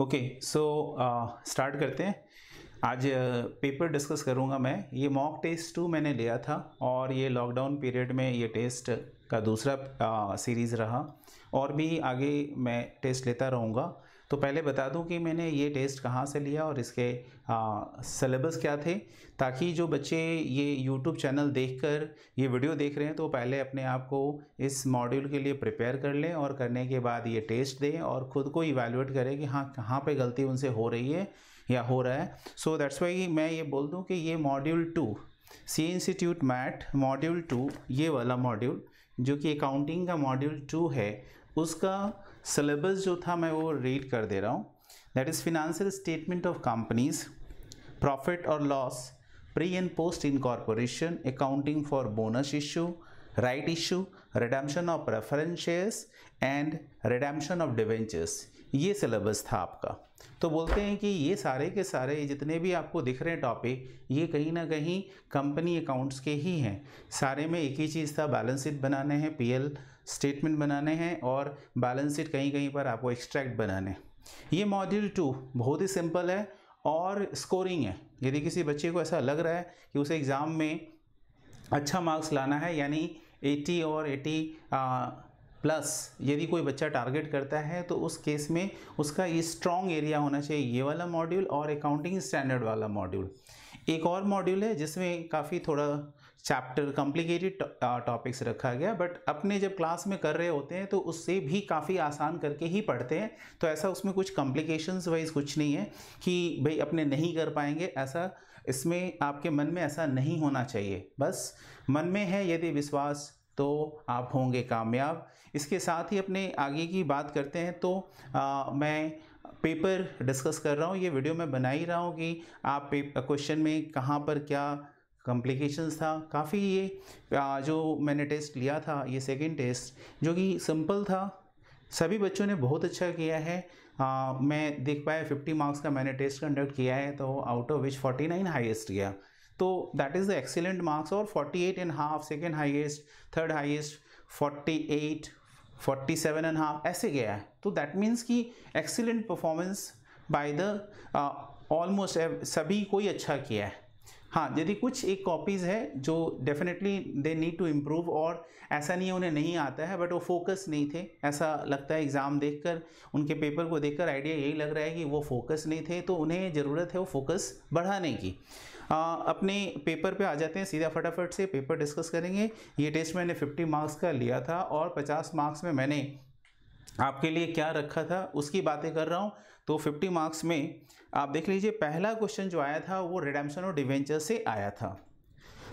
Okay so start करते हैं आज पेपर डिस्कस करूँगा मैं ये मॉक टेस्ट टू मैंने लिया था और ये लॉकडाउन पीरियड में ये टेस्ट का दूसरा सीरीज़ uh, रहा और भी आगे मैं टेस्ट लेता रहूँगा तो पहले बता दूं कि मैंने ये टेस्ट कहाँ से लिया और इसके सिलेबस क्या थे ताकि जो बच्चे ये यूट्यूब चैनल देखकर ये वीडियो देख रहे हैं तो पहले अपने आप को इस मॉड्यूल के लिए प्रिपेयर कर लें और करने के बाद ये टेस्ट दें और ख़ुद को इवेलुएट करें कि हाँ कहाँ पर गलती उनसे हो रही है या हो रहा है सो दैट्स वाई मैं ये बोल दूँ कि ये module two C institute mat module two ये वाला मॉड्यूल जो कि अकाउंटिंग का मॉड्यूल टू है उसका सिलेबस जो था मैं वो रीड कर दे रहा हूँ that is financial statement of companies profit और loss pre and post incorporation accounting for bonus issue right issue redemption of preference shares and redemption of debentures ये सिलेबस था आपका तो बोलते हैं कि ये सारे के सारे जितने भी आपको दिख रहे हैं टॉपिक ये कहीं ना कहीं कंपनी अकाउंट्स के ही हैं सारे में एक ही चीज़ था बैलेंस शीट बनाने हैं पीएल स्टेटमेंट बनाने हैं और बैलेंस शीट कहीं कहीं पर आपको एक्सट्रैक्ट बनाने ये मॉड्यूल टू बहुत ही सिंपल है और स्कोरिंग है यदि किसी बच्चे को ऐसा लग रहा है कि उसे एग्ज़ाम में अच्छा मार्क्स लाना है यानी एटी और एटी आ, प्लस यदि कोई बच्चा टारगेट करता है तो उस केस में उसका ये स्ट्रॉन्ग एरिया होना चाहिए ये वाला मॉड्यूल और अकाउंटिंग स्टैंडर्ड वाला मॉड्यूल एक और मॉड्यूल है जिसमें काफ़ी थोड़ा चैप्टर कॉम्प्लिकेटेड टॉपिक्स रखा गया बट अपने जब क्लास में कर रहे होते हैं तो उससे भी काफ़ी आसान करके ही पढ़ते हैं तो ऐसा उसमें कुछ कॉम्प्लिकेशंस वाइज कुछ नहीं है कि भाई अपने नहीं कर पाएंगे ऐसा इसमें आपके मन में ऐसा नहीं होना चाहिए बस मन में है यदि विश्वास तो आप होंगे कामयाब इसके साथ ही अपने आगे की बात करते हैं तो आ, मैं पेपर डिस्कस कर रहा हूँ ये वीडियो मैं बना ही रहा हूँ कि आप क्वेश्चन में कहाँ पर क्या कॉम्प्लिकेशंस था काफ़ी ये जो मैंने टेस्ट लिया था ये सेकेंड टेस्ट जो कि सिंपल था सभी बच्चों ने बहुत अच्छा किया है आ, मैं देख पाया 50 मार्क्स का मैंने टेस्ट कंडक्ट किया है तो आउट ऑफ विच 49 हाइएस्ट गया तो that is the excellent marks और 48 and half second highest third highest 48 seven and half ऐसे गया है तो दैट मीन्स कि excellent performance by the almost सभी कोई अच्छा किया है हाँ यदि कुछ एक कॉपीज़ है जो definitely they need to improve और ऐसा नहीं है उन्हें नहीं आता है बट वो फोकस नहीं थे ऐसा लगता है एग्ज़ाम देखकर उनके पेपर को देखकर आइडिया यही लग रहा है कि वो फोकस नहीं थे तो उन्हें ज़रूरत है वो फोकस बढ़ाने की आ, अपने पेपर पे आ जाते हैं सीधा फटाफट से पेपर डिस्कस करेंगे ये टेस्ट मैंने फिफ्टी मार्क्स का लिया था और पचास मार्क्स में मैंने आपके लिए क्या रखा था उसकी बातें कर रहा हूँ तो फिफ्टी मार्क्स में आप देख लीजिए पहला क्वेश्चन जो आया था वो रिडेम्पशन और डिवेंचर से आया था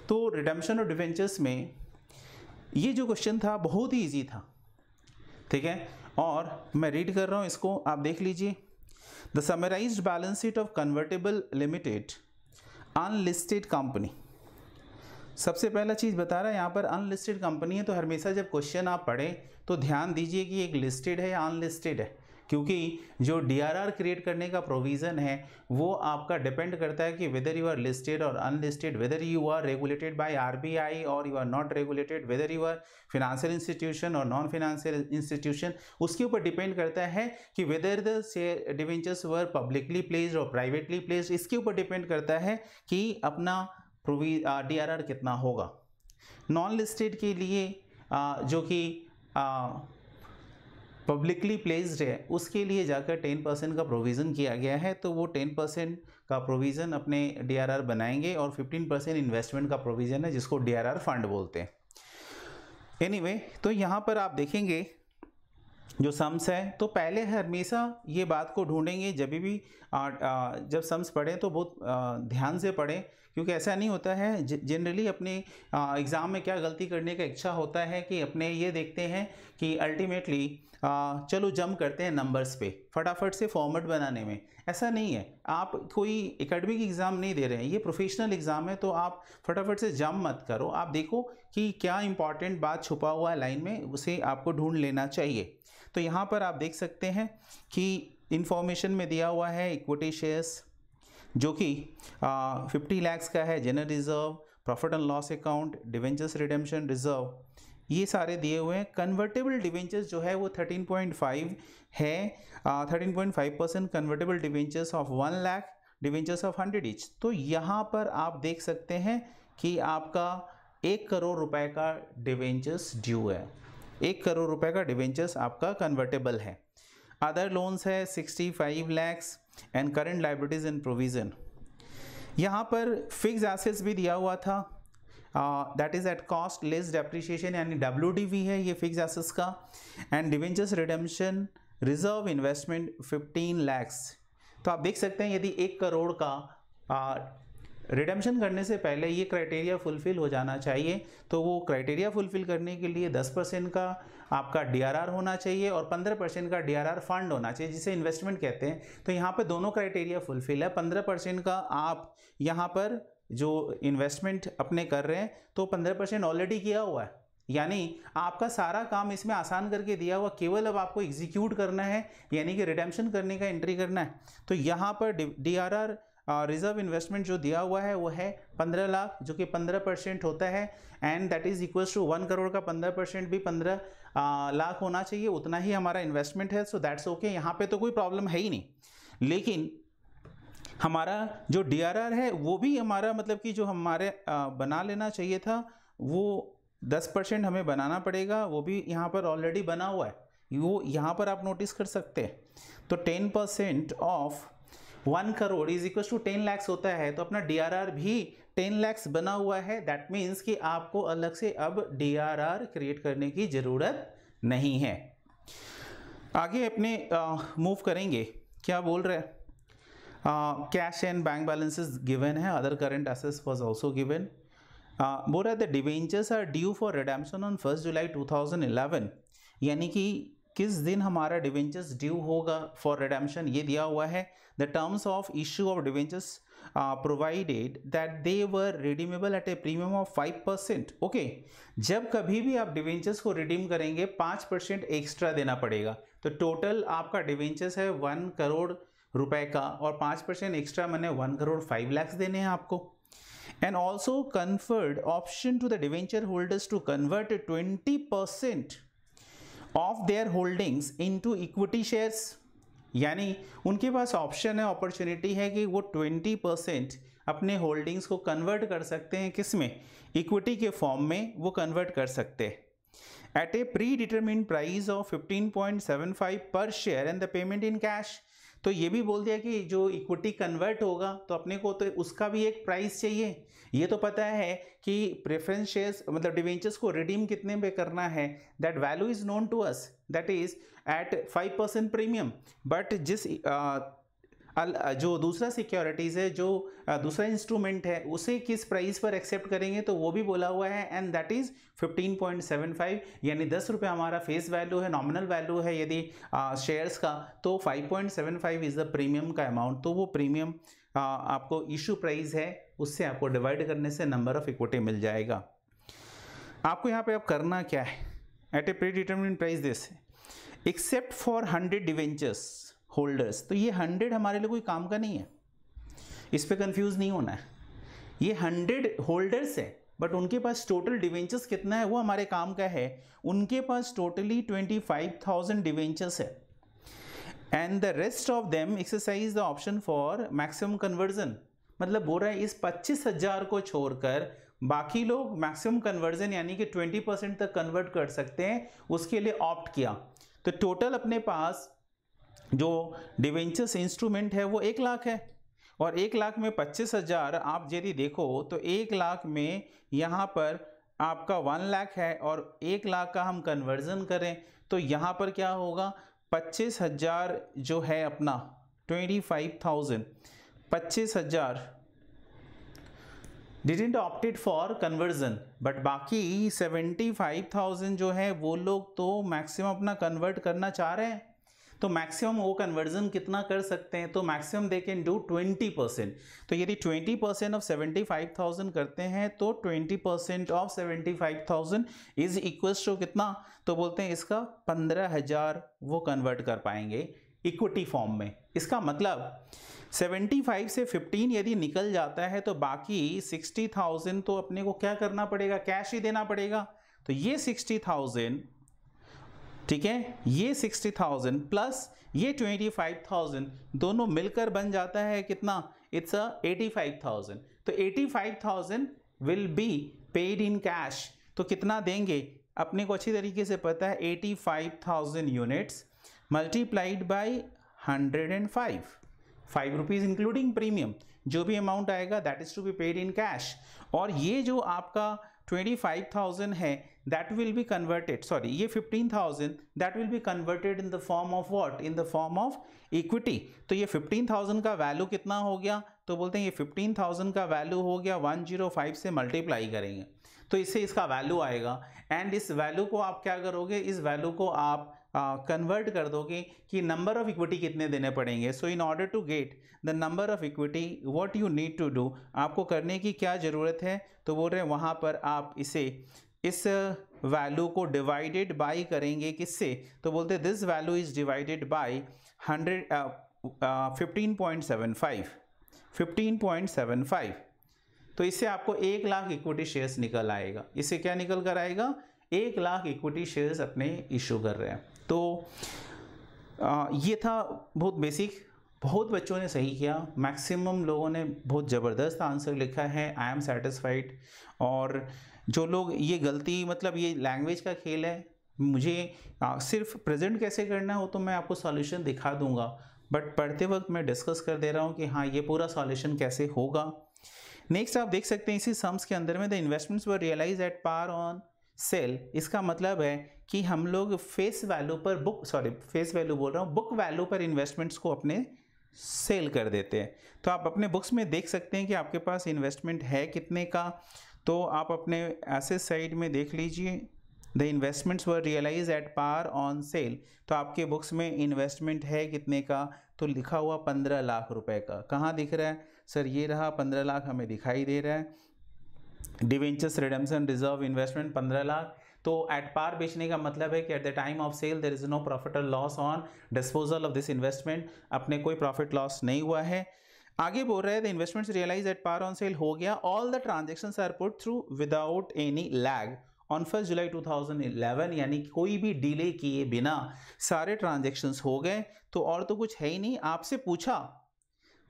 तो रिडेम्पशन और डिवेंचर्स में ये जो क्वेश्चन था बहुत ही ईजी था ठीक है और मैं रीड कर रहा हूँ इसको आप देख लीजिए the summarise balance sheet of convertible limited unlisted company सबसे पहला चीज़ बता रहा है यहाँ पर अनलिस्टेड कंपनी है तो हमेशा जब क्वेश्चन आप पढ़ें तो ध्यान दीजिए कि एक लिस्टेड है या अनलिस्टेड है क्योंकि जो डीआरआर क्रिएट करने का प्रोविज़न है वो आपका डिपेंड करता है कि वेदर यू आर लिस्टेड और unlisted whether you are regulated by RBI और you are not regulated whether you are financial institution और नॉन फिनेंशियल इंस्टीट्यूशन उसके ऊपर डिपेंड करता है कि whether the debentures were publicly placed और प्राइवेटली प्लेस इसके ऊपर डिपेंड करता है कि अपना प्रोवी डी कितना होगा नॉन लिस्टेड के लिए आ, जो कि पब्लिकली प्लेस्ड है उसके लिए जाकर टेन परसेंट का प्रोविज़न किया गया है तो वो टेन परसेंट का प्रोविज़न अपने डीआरआर बनाएंगे और फिफ्टीन परसेंट इन्वेस्टमेंट का प्रोविज़न है जिसको डीआरआर फंड बोलते हैं एनीवे anyway, तो यहाँ पर आप देखेंगे जो सम्स है तो पहले हमेशा ये बात को ढूंढेंगे जब भी आ, आ, जब सम्स पढ़ें तो बहुत ध्यान से पढ़ें क्योंकि ऐसा नहीं होता है जनरली अपने एग्ज़ाम में क्या गलती करने का इच्छा होता है कि अपने ये देखते हैं कि अल्टीमेटली चलो जम करते हैं नंबर्स पे फटाफट से फॉर्मेट बनाने में ऐसा नहीं है आप कोई एकेडमिक एग्ज़ाम नहीं दे रहे हैं ये प्रोफेशनल एग्ज़ाम है तो आप फटाफट से जम मत करो आप देखो कि क्या इंपॉर्टेंट बात छुपा हुआ है लाइन में उसे आपको ढूंढ लेना चाहिए तो यहाँ पर आप देख सकते हैं कि इन्फॉर्मेशन में दिया हुआ है इक्वटेशियस शेयर्स जो कि फिफ्टी लैक्स का है general reserve profit and loss account debentures redemption reserve ये सारे दिए हुए हैं कन्वर्टेबल डिवेंचर्स जो है वो 13.5 है thirteen point five percent convertible debentures of one lakh debentures of hundred each तो यहाँ पर आप देख सकते हैं कि आपका एक करोड़ रुपए का डिवेंचर्स ड्यू है एक करोड़ रुपए का डिवेंचर्स आपका कन्वर्टेबल है अदर लोन्स है sixty five lakhs and current liabilities and provision यहाँ पर फिक्स एसेट्स भी दिया हुआ था that is at cost less depreciation यानी डब्ल्यू है ये फिक्स एसेट्स का and debentures redemption reserve investment 15 lakhs तो आप देख सकते हैं यदि एक करोड़ का uh, करने से पहले ये क्राइटेरिया फुलफ़िल हो जाना चाहिए तो वो क्राइटेरिया फुलफ़िल करने के लिए 10 परसेंट का आपका डीआरआर होना चाहिए और 15 परसेंट का डीआरआर फंड होना चाहिए जिसे इन्वेस्टमेंट कहते हैं तो यहाँ पर दोनों क्राइटेरिया फुलफिल है पंद्रह परसेंट का आप यहाँ पर जो इन्वेस्टमेंट अपने कर रहे हैं तो पंद्रह परसेंट ऑलरेडी किया हुआ है यानी आपका सारा काम इसमें आसान करके दिया हुआ केवल अब आपको एग्जीक्यूट करना है यानी कि रिडेम्पशन करने का एंट्री करना है तो यहाँ पर D R R reserve investment जो दिया हुआ है वो है पंद्रह लाख जो कि पंद्रह परसेंट होता है and that is equals to one crore का पंद्रह परसेंट भी पंद्रह लाख होना चाहिए उतना ही हमारा इन्वेस्टमेंट है सो दैट्स ओके यहाँ पे तो कोई प्रॉब्लम है ही नहीं लेकिन हमारा जो डी है वो भी हमारा मतलब कि जो हमारे आ, बना लेना चाहिए था वो दस परसेंट हमें बनाना पड़ेगा वो भी यहाँ पर ऑलरेडी बना हुआ है वो यहाँ पर आप नोटिस कर सकते हैं तो ten percent of one crore is equal to ten lakhs होता है तो अपना डी भी टेन लैक्स बना हुआ है दैट मीन्स कि आपको अलग से अब डी आर आर क्रिएट करने की ज़रूरत नहीं है आगे अपने मूव करेंगे क्या बोल रहे हैं cash and bank balances given है अदर करेंट एसेस वॉज ऑल्सो गिवन बोल रहे है the debentures are due for redemption on first July 2011 यानी कि किस दिन हमारा डिवेंचर्स ड्यू होगा फॉर रिडेम्पशन ये दिया हुआ है the terms of issue of debentures provided that they were redeemable at a premium of five percent okay जब कभी भी आप डिवेंचर्स को रिडीम करेंगे पाँच परसेंट एक्स्ट्रा देना पड़ेगा तो टोटल आपका डिवेंचर्स है वन करोड़ रुपए का और पाँच परसेंट एक्स्ट्रा मैंने वन करोड़ फाइव लैक्स देने हैं आपको and also conferred option to the debenture holders to convert twenty percent of their holdings into equity shares यानी उनके पास ऑप्शन है अपॉर्चुनिटी है कि वो 20 परसेंट अपने होल्डिंग्स को कन्वर्ट कर सकते हैं किस में इक्विटी के फॉर्म में वो कन्वर्ट कर सकते हैं at a pre determine price of 15.75 per share and the payment in cash तो ये भी बोल दिया कि जो इक्विटी कन्वर्ट होगा तो अपने को तो उसका भी एक प्राइस चाहिए ये तो पता है कि प्रेफरेंस शेयर्स मतलब डिवेंचर्स को रिडीम कितने पे करना है that value is known to us that is at five percent premium but जिस जो दूसरा सिक्योरिटीज़ है जो दूसरा इंस्ट्रूमेंट है उसे किस प्राइस पर एक्सेप्ट करेंगे तो वो भी बोला हुआ है एंड दैट इज़ 15.75 यानी दस रुपये हमारा फेस वैल्यू है नॉमिनल वैल्यू है यदि शेयर्स का तो 5.75 इज़ द प्रीमियम का अमाउंट तो वो प्रीमियम आपको इशू प्राइस है उससे आपको डिवाइड करने से नंबर ऑफ इक्विटी मिल जाएगा आपको यहाँ पर अब करना क्या है at a pre determine price this except for hundred debentures holders तो ये हंड्रेड हमारे लिए कोई काम का नहीं है इस पर कन्फ्यूज़ नहीं होना है ये हंड्रेड होल्डर्स है बट उनके पास टोटल डिवेंचर्स कितना है वो हमारे काम का है उनके पास totally twenty five thousand debentures है and the rest of them exercise the option for maximum conversion मतलब बोल रहा है इस पच्चीस हजार को छोड़कर बाकी लोग मैक्सिमम कन्वर्जन यानी कि ट्वेंटी परसेंट तक कन्वर्ट कर सकते हैं उसके लिए ऑप्ट किया तो टोटल अपने पास जो डिवेंचर्स इंस्ट्रूमेंट है वो एक लाख है और एक लाख में पच्चीस हज़ार आप यदि देखो तो एक लाख में यहाँ पर आपका वन लाख है और एक लाख का हम कन्वर्जन करें तो यहाँ पर क्या होगा पच्चीस हज़ार जो है अपना ट्वेंटी फाइव थाउजेंड पच्चीस हज़ार didn't opted for conversion but बाकी सेवेंटी फाइव थाउजेंड जो है वो लोग तो मैक्सिमम अपना कन्वर्ट करना चाह रहे हैं तो मैक्सिमम वो कन्वर्जन कितना कर सकते हैं तो maximum they can do twenty percent तो यदि twenty percent of seventy five thousand करते हैं तो twenty percent of seventy five thousand is equals to कितना तो बोलते हैं इसका पंद्रह हज़ार वो कन्वर्ट कर पाएंगे इक्विटी फॉर्म में इसका मतलब 75 से 15 यदि निकल जाता है तो बाकी 60,000 तो अपने को क्या करना पड़ेगा कैश ही देना पड़ेगा तो ये 60,000 ठीक है ये 60,000 प्लस ये 25,000 दोनों मिलकर बन जाता है कितना इट्स अ 85,000 तो 85,000 will be paid in cash तो कितना देंगे अपने को अच्छी तरीके से पता है 85,000 units multiplied by hundred and five five rupees including premium जो भी अमाउंट आएगा that is to be paid in cash और ये जो आपका ट्वेंटी फाइव थाउजेंड है that will be converted sorry ये fifteen thousand that will be converted in the form of what in the form of equity तो ये fifteen thousand का value कितना हो गया तो बोलते हैं ये फिफ्टीन थाउजेंड का वैल्यू हो गया वन जीरो फाइव से मल्टीप्लाई करेंगे तो इससे इसका वैल्यू आएगा एंड इस वैल्यू को आप क्या करोगे इस वैल्यू को आप कन्वर्ट कर दोगे कि नंबर ऑफ इक्विटी कितने देने पड़ेंगे so in order to get the number of equity what you need to do आपको करने की क्या ज़रूरत है तो बोल रहे हैं वहाँ पर आप इसे इस वैल्यू को डिवाइडेड बाय करेंगे किससे तो बोलते this value is divided by hundred fifteen point seven five fifteen point seven five तो इससे आपको एक लाख इक्विटी शेयर्स निकल आएगा इससे क्या निकल कर आएगा एक लाख इक्विटी शेयर्स अपने इशू कर रहे हैं तो आ, ये था बहुत बेसिक बहुत बच्चों ने सही किया मैक्सिमम लोगों ने बहुत ज़बरदस्त आंसर लिखा है आई एम सेटिस्फाइड और जो लोग ये गलती मतलब ये लैंग्वेज का खेल है मुझे आ, सिर्फ प्रेजेंट कैसे करना हो तो मैं आपको सॉल्यूशन दिखा दूंगा बट पढ़ते वक्त मैं डिस्कस कर दे रहा हूँ कि हाँ ये पूरा सॉल्यूशन कैसे होगा नेक्स्ट आप देख सकते हैं इसी सम्स के अंदर में the investments were realise at par on sale इसका मतलब है कि हम लोग फेस वैल्यू पर बुक सॉरी फेस वैल्यू बोल रहा हूँ बुक वैल्यू पर इन्वेस्टमेंट्स को अपने सेल कर देते हैं तो आप अपने बुक्स में देख सकते हैं कि आपके पास इन्वेस्टमेंट है कितने का तो आप अपने ऐसे साइड में देख लीजिए the investments were realise at par on sale तो आपके बुक्स में इन्वेस्टमेंट है कितने का तो लिखा हुआ पंद्रह लाख रुपए का कहाँ दिख रहा है सर ये रहा पंद्रह लाख हमें दिखाई दे रहा है डिवेंचर्स रिडम्सन रिजर्व इन्वेस्टमेंट पंद्रह लाख तो एट पार बेचने का मतलब है कि at the time of sale there is no profit और loss on disposal of this investment अपने कोई प्रॉफिट लॉस नहीं हुआ है आगे बोल रहे हैं the investments realise at par on sale हो गया all the transaction are put through without any lag on first July 2011 यानी कोई भी डिले किए बिना सारे ट्रांजेक्शन्स हो गए तो और तो कुछ है ही नहीं आपसे पूछा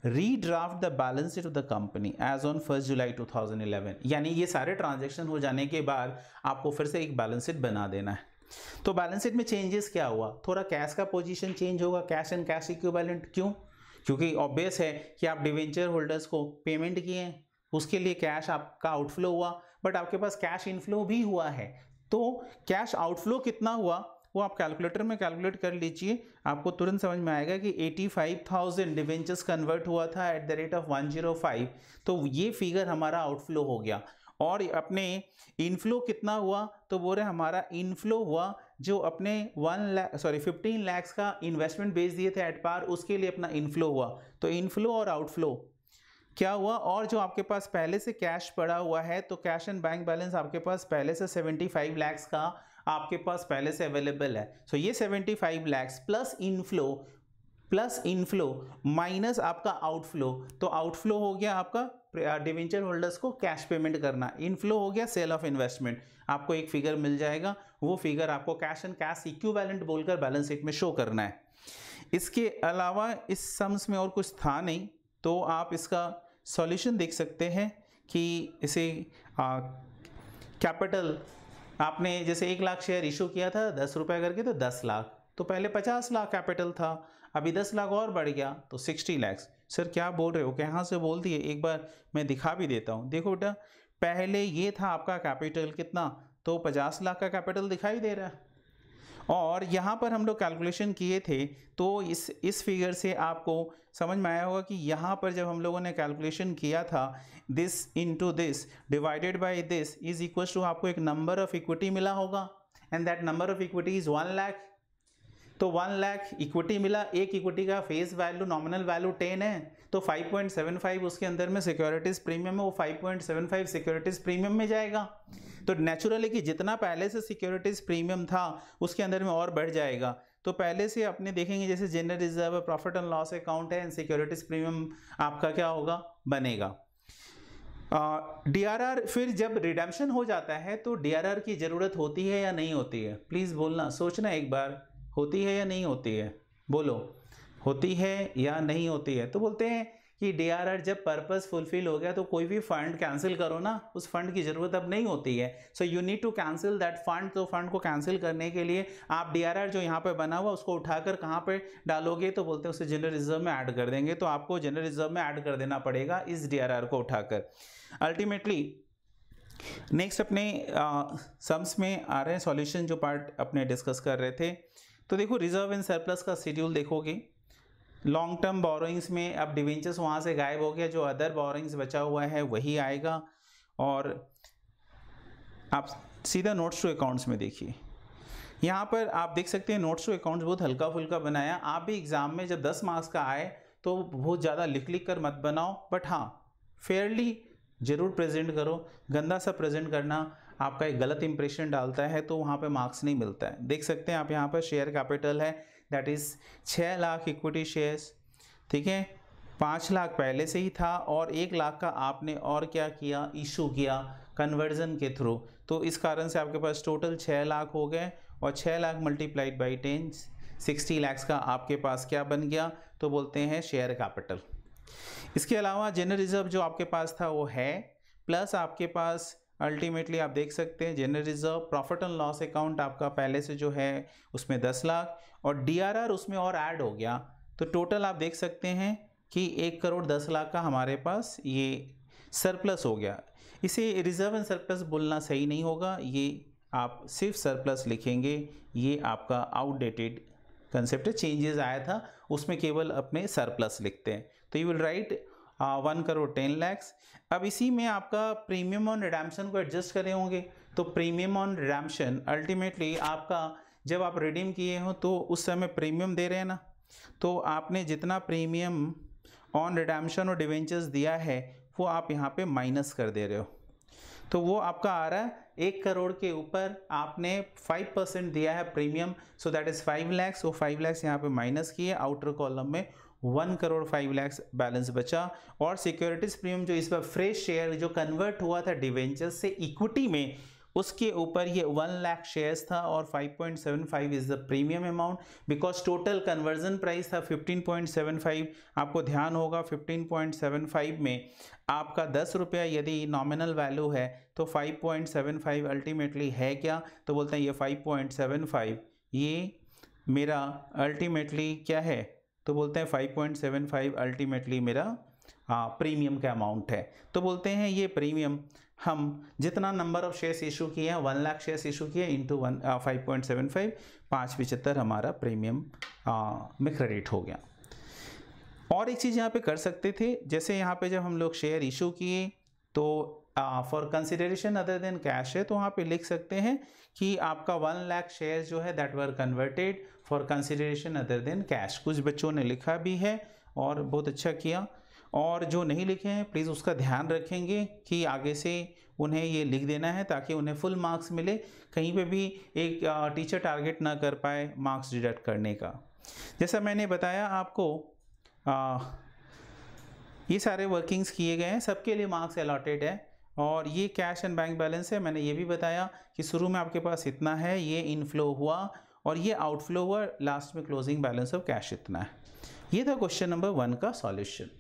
redraft the balance sheet of the company as on first July 2011 यानी ये सारे ट्रांजेक्शन हो जाने के बाद आपको फिर से एक बैलेंस शीट बना देना है तो बैलेंस शीट में चेंजेस क्या हुआ थोड़ा कैश का पोजीशन चेंज होगा कैश एंड कैश इक्विवेलेंट क्यों क्योंकि ऑब्वियस है कि आप डिवेंचर होल्डर्स को पेमेंट किए हैं उसके लिए कैश आपका आउटफ्लो हुआ बट आपके पास कैश इनफ्लो भी हुआ है तो कैश आउटफ्लो कितना हुआ वो आप कैलकुलेटर में कैलकुलेट कर लीजिए आपको तुरंत समझ में आएगा कि 85,000 डिवेंचर्स कन्वर्ट हुआ था एट द रेट ऑफ 105 तो ये फिगर हमारा आउटफ्लो हो गया और अपने इनफ्लो कितना हुआ तो बोल रहे हमारा इनफ्लो हुआ जो अपने one lakh sorry fifteen lakhs का इन्वेस्टमेंट बेच दिए थे एट पार उसके लिए अपना इनफ्लो हुआ तो इनफ्लो और आउटफ्लो क्या हुआ और जो आपके पास पहले से कैश पड़ा हुआ है तो कैश एंड बैंक बैलेंस आपके पास पहले से फाइव लैक्स का आपके पास पहले से अवेलेबल है सो ये ये 75 lakhs plus inflow plus inflow minus आपका आउटफ्लो तो आउटफ्लो हो गया आपका डिवेंचर होल्डर्स को कैश पेमेंट करना इनफ्लो हो गया सेल ऑफ इन्वेस्टमेंट आपको एक फिगर मिल जाएगा वो फिगर आपको कैश एंड कैश बैलेंट बोलकर बैलेंस शीट में शो करना है इसके अलावा इस सम्स में और कुछ था नहीं तो आप इसका सॉल्यूशन देख सकते हैं कि इसे कैपिटल आपने जैसे एक लाख शेयर इशू किया था दस रुपये करके तो दस लाख तो पहले पचास लाख कैपिटल था अभी दस लाख और बढ़ गया तो सिक्सटी लैक्स सर क्या बोल रहे हो कहाँ से बोल दिए एक बार मैं दिखा भी देता हूँ देखो बेटा पहले ये था आपका कैपिटल कितना तो पचास लाख का कैपिटल दिखाई दे रहा है और यहाँ पर हम लोग कैलकुलेशन किए थे तो इस इस फिगर से आपको समझ में आया होगा कि यहाँ पर जब हम लोगों ने कैलकुलेशन किया था this into this divided by this is equal to आपको एक नंबर ऑफ इक्विटी मिला होगा and that number of equity is one lakh तो वन लैख इक्विटी मिला एक इक्विटी का face value nominal value ten है तो 5.75 उसके अंदर में सिक्योरिटीज़ प्रीमियम है वो 5.75 सिक्योरिटीज़ प्रीमियम में जाएगा तो नेचुरली कि जितना पहले से सिक्योरिटीज़ प्रीमियम था उसके अंदर में और बढ़ जाएगा तो पहले से अपने देखेंगे जैसे general reserve profit and loss account है एंड सिक्योरिटीज़ प्रीमियम आपका क्या होगा बनेगा डी आर आर फिर जब रिडेम्पशन हो जाता है तो डी आर आर की ज़रूरत होती है या नहीं होती है प्लीज़ बोलना सोचना एक बार होती है या नहीं होती है बोलो होती है या नहीं होती है तो बोलते हैं कि डीआरआर जब पर्पज फुलफिल हो गया तो कोई भी फंड कैंसिल करो ना उस फंड की ज़रूरत अब नहीं होती है so you need to cancel that fund तो फंड को कैंसिल करने के लिए आप डीआरआर जो यहाँ पे बना हुआ उसको उठाकर कहाँ पे डालोगे तो बोलते हैं उसे जनरल रिजर्व में ऐड कर देंगे तो आपको जनरल रिजर्व में ऐड कर देना पड़ेगा इस डी को उठाकर अल्टीमेटली नेक्स्ट अपने सम्स में आ रहे हैं सॉल्यूशन जो पार्ट अपने डिस्कस कर रहे थे तो देखो रिजर्व एंड सरप्लस का शेड्यूल देखोगे लॉन्ग टर्म बोरोइंग्स में अब डिवेंचर्स वहाँ से गायब हो गया जो अदर बोरोइंग्स बचा हुआ है वही आएगा और आप सीधा नोट्स टू अकाउंट्स में देखिए यहाँ पर आप देख सकते हैं नोट्स टू अकाउंट्स बहुत हल्का फुल्का बनाया आप भी एग्ज़ाम में जब दस मार्क्स का आए तो बहुत ज़्यादा लिख लिख कर मत बनाओ बट हाँ फेयरली ज़रूर प्रेजेंट करो गंदा सा प्रेजेंट करना आपका एक गलत इंप्रेशन डालता है तो वहाँ पे मार्क्स नहीं मिलता है देख सकते हैं आप यहाँ पर शेयर कैपिटल है दैट इज़ छः लाख इक्विटी शेयर्स ठीक है पाँच लाख पहले से ही था और एक लाख का आपने और क्या किया इशू किया कन्वर्जन के थ्रू तो इस कारण से आपके पास टोटल छः लाख हो गए और छः lakh multiplied by ten sixty lakhs का आपके पास क्या बन गया तो बोलते हैं शेयर कैपिटल इसके अलावा जनरल रिजर्व जो आपके पास था वो है प्लस आपके पास अल्टीमेटली आप देख सकते हैं general reserve profit and loss account आपका पहले से जो है उसमें दस लाख और आर उसमें और ऐड हो गया तो टोटल आप देख सकते हैं कि एक करोड़ दस लाख का हमारे पास ये सरप्लस हो गया इसे रिजर्व एंड सरप्लस बोलना सही नहीं होगा ये आप सिर्फ सरप्लस लिखेंगे ये आपका आउटडेटेड कंसेप्ट चेंजेस आया था उसमें केवल अपने सरप्लस लिखते हैं तो you will write one crore ten lakhs अब इसी में आपका प्रीमियम ऑन रिडेम्पशन को एडजस्ट करें होंगे तो प्रीमियम ऑन रिडेम्पशन अल्टीमेटली आपका जब आप रिडीम किए हो तो उस समय प्रीमियम दे रहे हैं ना तो आपने जितना प्रीमियम ऑन रिडेम्पशन और डिवेंचर्स दिया है वो आप यहाँ पे माइनस कर दे रहे हो तो वो आपका आ रहा है एक करोड़ के ऊपर आपने फाइव परसेंट दिया है premium so that is five lakhs वो फाइव लैक्स यहाँ पे माइनस किए आउटर कॉलम में one crore five lakhs balance बचा और सिक्योरिटीज़ प्रीमियम जो इस बार फ्रेश शेयर जो कन्वर्ट हुआ था डिवेंचर से इक्विटी में उसके ऊपर ये वन लाख शेयर्स था और 5.75 is the premium amount because total conversion price था 15.75 आपको ध्यान होगा 15.75 में आपका दस रुपया यदि नॉमिनल वैल्यू है तो 5.75 अल्टीमेटली है क्या तो बोलते हैं ये 5.75 ये मेरा अल्टीमेटली क्या है तो बोलते हैं 5.75 अल्टीमेटली मेरा प्रीमियम हाँ, का अमाउंट है तो बोलते हैं ये प्रीमियम हम जितना नंबर ऑफ शेयर्स इशू किए हैं वन लाख शेयर्स इशू किए into one five point seven five पाँच पिचहत्तर हमारा प्रीमियम uh, में क्रेडिट हो गया और एक चीज़ यहाँ पे कर सकते थे जैसे यहाँ पे जब हम लोग शेयर इशू किए तो for consideration other than cash है तो वहाँ पे लिख सकते हैं कि आपका वन लाख शेयर जो है that were converted for consideration other than cash कुछ बच्चों ने लिखा भी है और बहुत अच्छा किया और जो नहीं लिखे हैं प्लीज़ उसका ध्यान रखेंगे कि आगे से उन्हें ये लिख देना है ताकि उन्हें फुल मार्क्स मिले कहीं पे भी एक टीचर टारगेट ना कर पाए मार्क्स डिडक्ट करने का जैसा मैंने बताया आपको आ, ये सारे वर्किंग्स किए गए हैं सबके लिए मार्क्स अलॉटेड है और ये कैश एंड बैंक बैलेंस है मैंने ये भी बताया कि शुरू में आपके पास इतना है ये इनफ्लो हुआ और ये आउटफ्लो हुआ लास्ट में क्लोजिंग बैलेंस ऑफ कैश इतना है ये था क्वेश्चन नंबर वन का सॉल्यूशन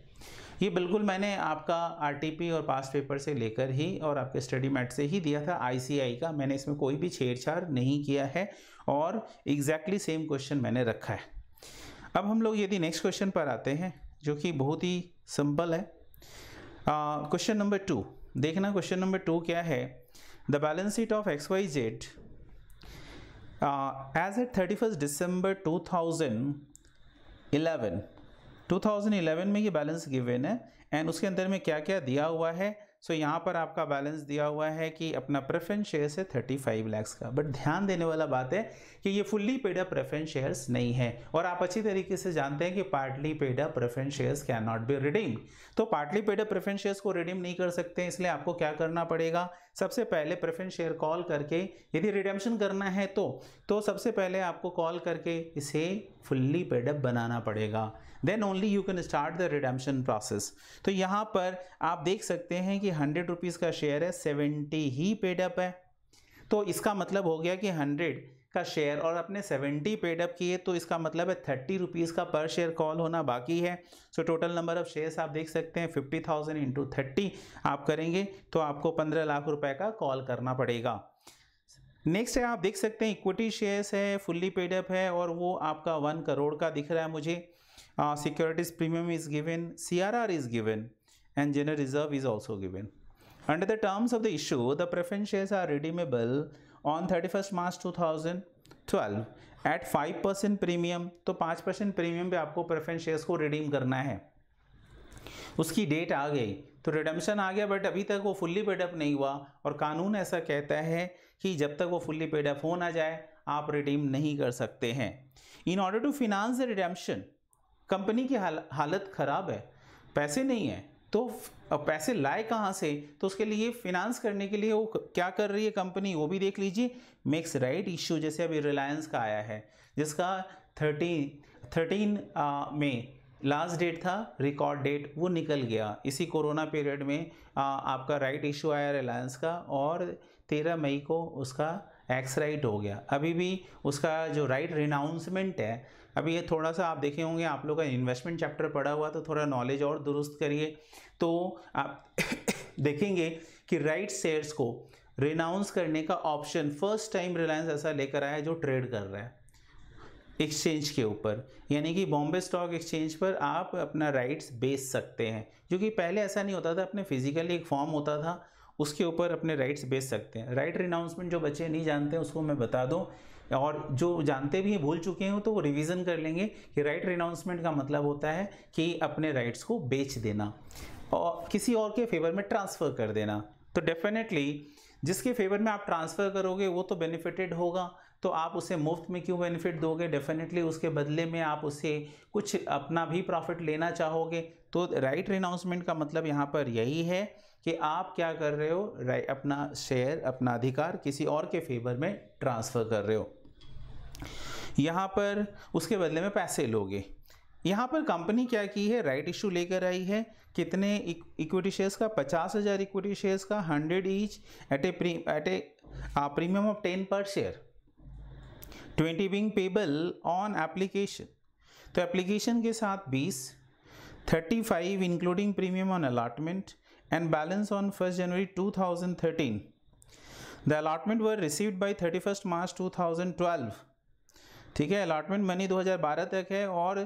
ये बिल्कुल मैंने आपका आरटीपी और पास पेपर से लेकर ही और आपके स्टडी मैट से ही दिया था आईसीआई का मैंने इसमें कोई भी छेड़छाड़ नहीं किया है और एग्जैक्टली सेम क्वेश्चन मैंने रखा है अब हम लोग यदि नेक्स्ट क्वेश्चन पर आते हैं जो कि बहुत ही सिंपल है क्वेश्चन नंबर टू देखना क्वेश्चन नंबर टू क्या है the balance sheet of X Y Z as at thirty first December two thousand eleven 2011 में ये बैलेंस गिवेन है एंड उसके अंदर में क्या क्या दिया हुआ है सो so, यहाँ पर आपका बैलेंस दिया हुआ है कि अपना प्रेफरेंस शेयर्स है 35 लैक्स का बट ध्यान देने वाला बात है कि ये फुल्ली पेडअप प्रेफरेंस शेयर्स नहीं है और आप अच्छी तरीके से जानते हैं कि partly paid up preference shares can not be redeem तो पार्टली पेडअप प्रेफरेंस शेयर्स को रिडीम नहीं कर सकते इसलिए आपको क्या करना पड़ेगा सबसे पहले प्रेफरेंस शेयर कॉल करके यदि रिडेम्शन करना है तो, तो सबसे पहले आपको कॉल करके इसे फुल्ली पेडअप बनाना पड़ेगा then only you can start the redemption process तो यहाँ पर आप देख सकते हैं कि हंड्रेड रुपीज़ का शेयर है सेवेंटी ही पेडअप है तो इसका मतलब हो गया कि हंड्रेड का शेयर और अपने सेवेंटी पेड अप किए तो इसका मतलब है थर्टी रुपीज़ का पर शेयर कॉल होना बाकी है so total number of shares आप देख सकते हैं फिफ्टी थाउजेंड इंटू थर्टी आप करेंगे तो आपको पंद्रह लाख रुपए का कॉल करना पड़ेगा नेक्स्ट है आप देख सकते हैं इक्विटी शेयर्स है फुल्ली पेडअप है और वो आपका वन करोड़ का दिख रहा है मुझे uh, securities premium is given, CRR is given and general reserve is also given. Under the terms of the issue, the preference shares are redeemable on 31st March 2012 at 5% premium. तो 5% premium पे आपको preference shares को redeem करना है उसकी date आ गई तो redemption आ गया बट अभी तक वो फुल्ली पेडअप नहीं हुआ और कानून ऐसा कहता है कि जब तक वो फुल्ली पेडअप हो ना जाए आप रिडीम नहीं कर सकते हैं in order to finance the redemption company की हाल, हालत ख़राब है पैसे नहीं है तो पैसे लाए कहाँ से तो उसके लिए फिनांस करने के लिए वो क्या कर रही है कंपनी वो भी देख लीजिए मेक्स राइट इश्यू जैसे अभी रिलायंस का आया है जिसका थर्टीन थर्टीन में लास्ट डेट था रिकॉर्ड डेट वो निकल गया इसी कोरोना पीरियड में आ, आपका राइट इशू आया रिलायंस का और तेरह मई को उसका एक्स राइट हो गया अभी भी उसका जो राइट रिनाउंसमेंट है अभी ये थोड़ा सा आप देखे होंगे आप लोग का इन्वेस्टमेंट चैप्टर पढ़ा हुआ तो थोड़ा नॉलेज और दुरुस्त करिए तो आप देखेंगे कि राइट शेयर्स को रिनाउंस करने का ऑप्शन फर्स्ट टाइम रिलायंस ऐसा लेकर आया जो ट्रेड कर रहा है एक्सचेंज के ऊपर यानी कि बॉम्बे स्टॉक एक्सचेंज पर आप अपना राइट्स बेच सकते हैं जो कि पहले ऐसा नहीं होता था अपने फिजिकली एक फॉर्म होता था उसके ऊपर अपने राइट्स बेच सकते हैं राइट रिनाउंसमेंट जो बच्चे नहीं जानते उसको मैं बता दूँ और जो जानते भी हैं भूल चुके हैं तो वो रिवीजन कर लेंगे कि राइट रिनाउंसमेंट का मतलब होता है कि अपने राइट्स को बेच देना और किसी और के फेवर में ट्रांसफ़र कर देना तो डेफिनेटली जिसके फेवर में आप ट्रांसफ़र करोगे वो तो बेनिफिटेड होगा तो आप उसे मुफ्त में क्यों बेनिफिट दोगे डेफिनेटली उसके बदले में आप उसे कुछ अपना भी प्रॉफिट लेना चाहोगे तो राइट रिनाउंसमेंट का मतलब यहाँ पर यही है कि आप क्या कर रहे हो राइट अपना शेयर अपना अधिकार किसी और के फेवर में ट्रांसफ़र कर रहे हो यहाँ पर उसके बदले में पैसे लोगे यहाँ पर कंपनी क्या की है राइट इशू लेकर आई है कितने इक्विटी e- शेयर्स का पचास हज़ार इक्विटी शेयर्स का hundred each at a pre at a premium of ten per share twenty being payable on application तो एप्लीकेशन के साथ बीस thirty five including premium on and balance on first January two thousand thirteen the January were receive by thirty first March two thousand twelve ठीक है allotment money दो हज़ार बारह तक है और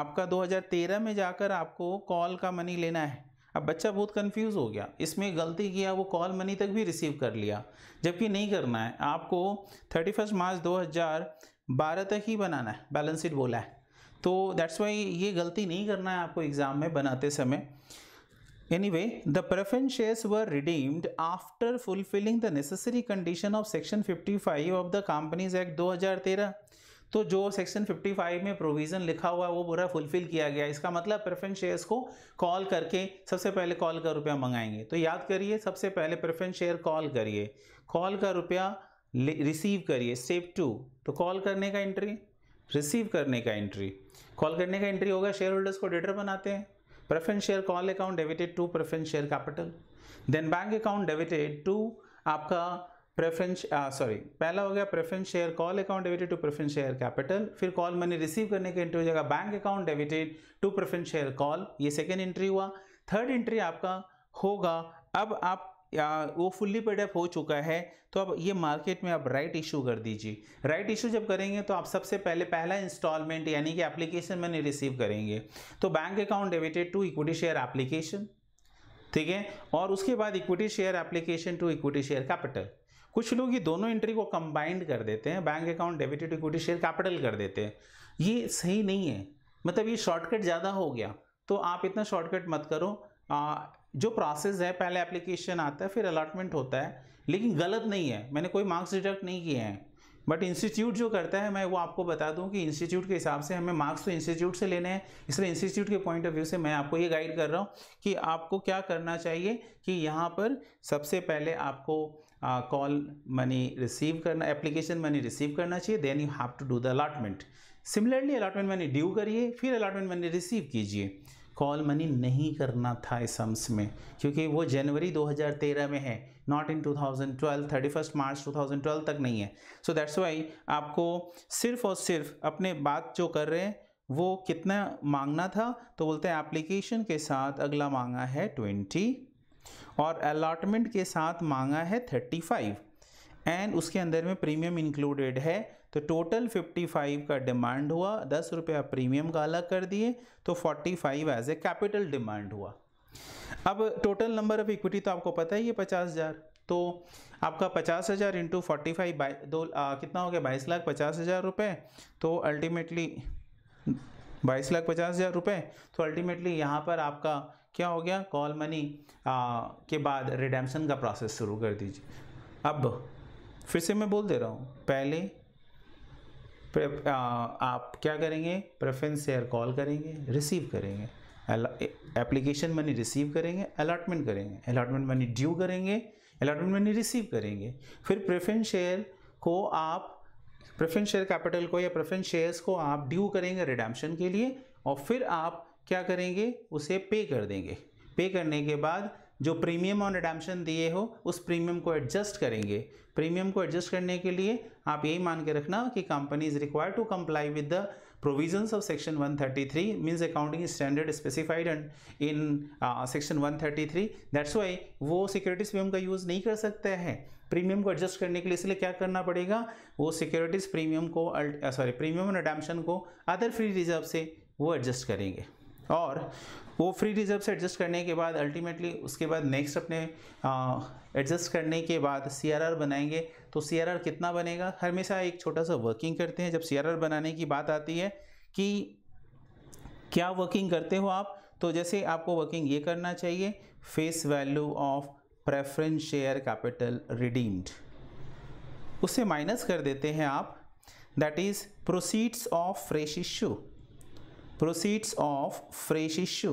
आपका दो हज़ार तेरह में जाकर आपको कॉल का मनी लेना है अब बच्चा बहुत कन्फ्यूज़ हो गया इसमें गलती किया वो कॉल मनी तक भी रिसीव कर लिया जबकि नहीं करना है आपको थर्टी फर्स्ट मार्च दो हजार बारह तक ही बनाना है बैलेंस शीट बोला है तो दैट्स वाई ये गलती नहीं करना है आपको एग्ज़ाम में बनाते समय any Anyway, were redeemed after fulfilling the necessary condition of section fifty five of 55 companies act दो हजार 2013. तो जो सेक्शन 55 में प्रोविज़न लिखा हुआ है वो पूरा फुलफिल किया गया इसका मतलब प्रेफरेंस शेयर्स को कॉल करके सबसे पहले कॉल का रुपया मंगाएंगे तो याद करिए सबसे पहले प्रेफरेंस शेयर कॉल करिए कॉल का रुपया रिसीव करिए स्टेप टू तो कॉल करने का एंट्री रिसीव करने का एंट्री कॉल करने का एंट्री होगा शेयर होल्डर्स को डेटर बनाते हैं preference share call account debited to preference share capital then bank account debited to आपका प्रेफरेंस सॉरी पहला हो गया preference share call account debited to preference share capital फिर कॉल मनी रिसीव करने का एंट्री हो जाएगा bank account debited to preference share call ये सेकेंड एंट्री हुआ थर्ड एंट्री आपका होगा अब आप या वो फुल्ली पेडअप हो चुका है तो अब ये मार्केट में आप राइट इशू कर दीजिए राइट इशू जब करेंगे तो आप सबसे पहले पहला इंस्टॉलमेंट यानी कि एप्लीकेशन मैंने रिसीव करेंगे तो bank account debited to equity share application ठीक है और उसके बाद equity share application to equity share capital कुछ लोग ये दोनों एंट्री को कंबाइंड कर देते हैं bank account debited equity share capital कर देते हैं ये सही नहीं है मतलब ये शॉर्टकट ज़्यादा हो गया तो आप इतना शॉर्टकट मत करो जो प्रोसेस है पहले एप्लीकेशन आता है फिर अलॉटमेंट होता है लेकिन गलत नहीं है मैंने कोई मार्क्स डिडक्ट नहीं किए हैं बट इंस्टीट्यूट जो करता है मैं वो आपको बता दूं कि इंस्टीट्यूट के हिसाब से हमें मार्क्स तो इंस्टीट्यूट से लेने हैं इसलिए इंस्टीट्यूट के पॉइंट ऑफ व्यू से मैं आपको ये गाइड कर रहा हूँ कि आपको क्या करना चाहिए कि यहाँ पर सबसे पहले आपको कॉल मनी रिसीव करना एप्लीकेशन मनी रिसीव करना चाहिए then you have to do the allotment similarly allotment money due करिए फिर अलाटमेंट मनी रिसीव कीजिए कॉल मनी नहीं करना था इस सम्स में क्योंकि वो जनवरी 2013 में है नॉट इन 2012 31 मार्च 2012 तक नहीं है सो दैट्स वाई आपको सिर्फ और सिर्फ अपने बात जो कर रहे हैं वो कितना मांगना था तो बोलते हैं एप्लीकेशन के साथ अगला मांगा है ट्वेंटी और अलाटमेंट के साथ मांगा है थर्टी फाइव एंड उसके अंदर में प्रीमियम इंक्लूडेड है तो टोटल 55 का डिमांड हुआ दस रुपया प्रीमियम का अलग कर दिए तो 45 एज ए कैपिटल डिमांड हुआ अब टोटल नंबर ऑफ इक्विटी तो आपको पता ही है पचास हज़ार तो आपका पचास हज़ार इंटू फोर्टी फाइव बाई दो आ, कितना हो गया बाईस लाख पचास हज़ार रुपये तो अल्टीमेटली बाईस लाख पचास हज़ार रुपये तो अल्टीमेटली यहाँ पर आपका क्या हो गया कॉल मनी के बाद रिडेम्पशन का प्रोसेस शुरू कर दीजिए अब फिर से मैं बोल दे रहा हूँ पहले आप क्या करेंगे प्रेफरेंस शेयर कॉल करेंगे रिसीव करेंगे एप्लीकेशन मनी रिसीव करेंगे अलाटमेंट करेंगे अलाटमेंट मनी ड्यू करेंगे अलाटमेंट मनी रिसीव करेंगे फिर प्रेफरेंस शेयर को आप प्रेफरेंस शेयर कैपिटल को या प्रेफरेंस शेयर्स को आप ड्यू करेंगे रिडेम्पशन के लिए और फिर आप क्या करेंगे उसे पे कर देंगे पे करने के बाद जो प्रीमियम और रिडेम्पशन दिए हो उस प्रीमियम को एडजस्ट करेंगे प्रीमियम को एडजस्ट करने के लिए आप यही मान के रखना कि company is require to comply with the provisions of section 133 means accounting standard specified and in section 133 that's why वो सिक्योरिटीज प्रीमियम का यूज़ नहीं कर सकते हैं प्रीमियम को एडजस्ट करने के लिए इसलिए क्या करना पड़ेगा वो सिक्योरिटीज प्रीमियम को सॉरी प्रीमियम एंड अडेम्पन को अदर फ्री रिजर्व से वो एडजस्ट करेंगे और वो फ्री रिजर्व से एडजस्ट करने के बाद अल्टीमेटली उसके बाद नेक्स्ट अपने एडजस्ट uh, करने के बाद सीआरआर बनाएंगे तो सी कितना बनेगा हमेशा एक छोटा सा वर्किंग करते हैं जब सी बनाने की बात आती है कि क्या वर्किंग करते हो आप तो जैसे आपको वर्किंग ये करना चाहिए face value of preference share capital redeemed उससे माइनस कर देते हैं आप that is proceeds of fresh issue proceeds of fresh issue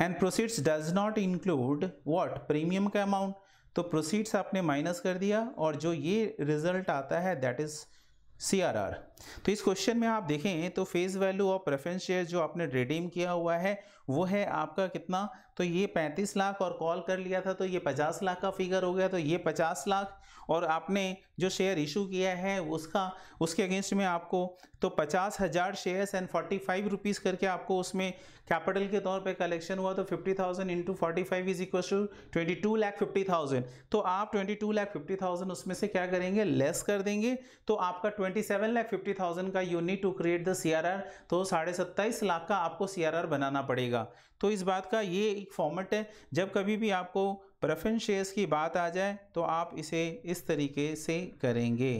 and proceeds does not include what premium का अमाउंट तो प्रोसीड्स आपने माइनस कर दिया और जो ये रिजल्ट आता है that is C R R तो इस क्वेश्चन में आप देखें तो face value of preference share जो आपने रिडीम किया हुआ है वो है आपका कितना तो ये 35 लाख और कॉल कर लिया था तो ये 50 लाख का फिगर हो गया तो ये 50 लाख और आपने जो शेयर इशू किया है उसका उसके अगेंस्ट में आपको तो पचास हज़ार shares and forty five rupees करके आपको उसमें कैपिटल के तौर पे कलेक्शन हुआ तो fifty thousand into forty five is equal to twenty two lakh fifty thousand तो आप twenty two lakh fifty thousand उसमें से क्या करेंगे लेस कर देंगे तो आपका twenty seven lakh fifty thousand का unit to create the C R R तो साढ़े सत्ताईस लाख का आपको सी आर आर बनाना पड़ेगा मिलेगा तो इस बात का ये एक फॉर्मेट है जब कभी भी आपको प्रेफरेंस शेयर्स की बात आ जाए तो आप इसे इस तरीके से करेंगे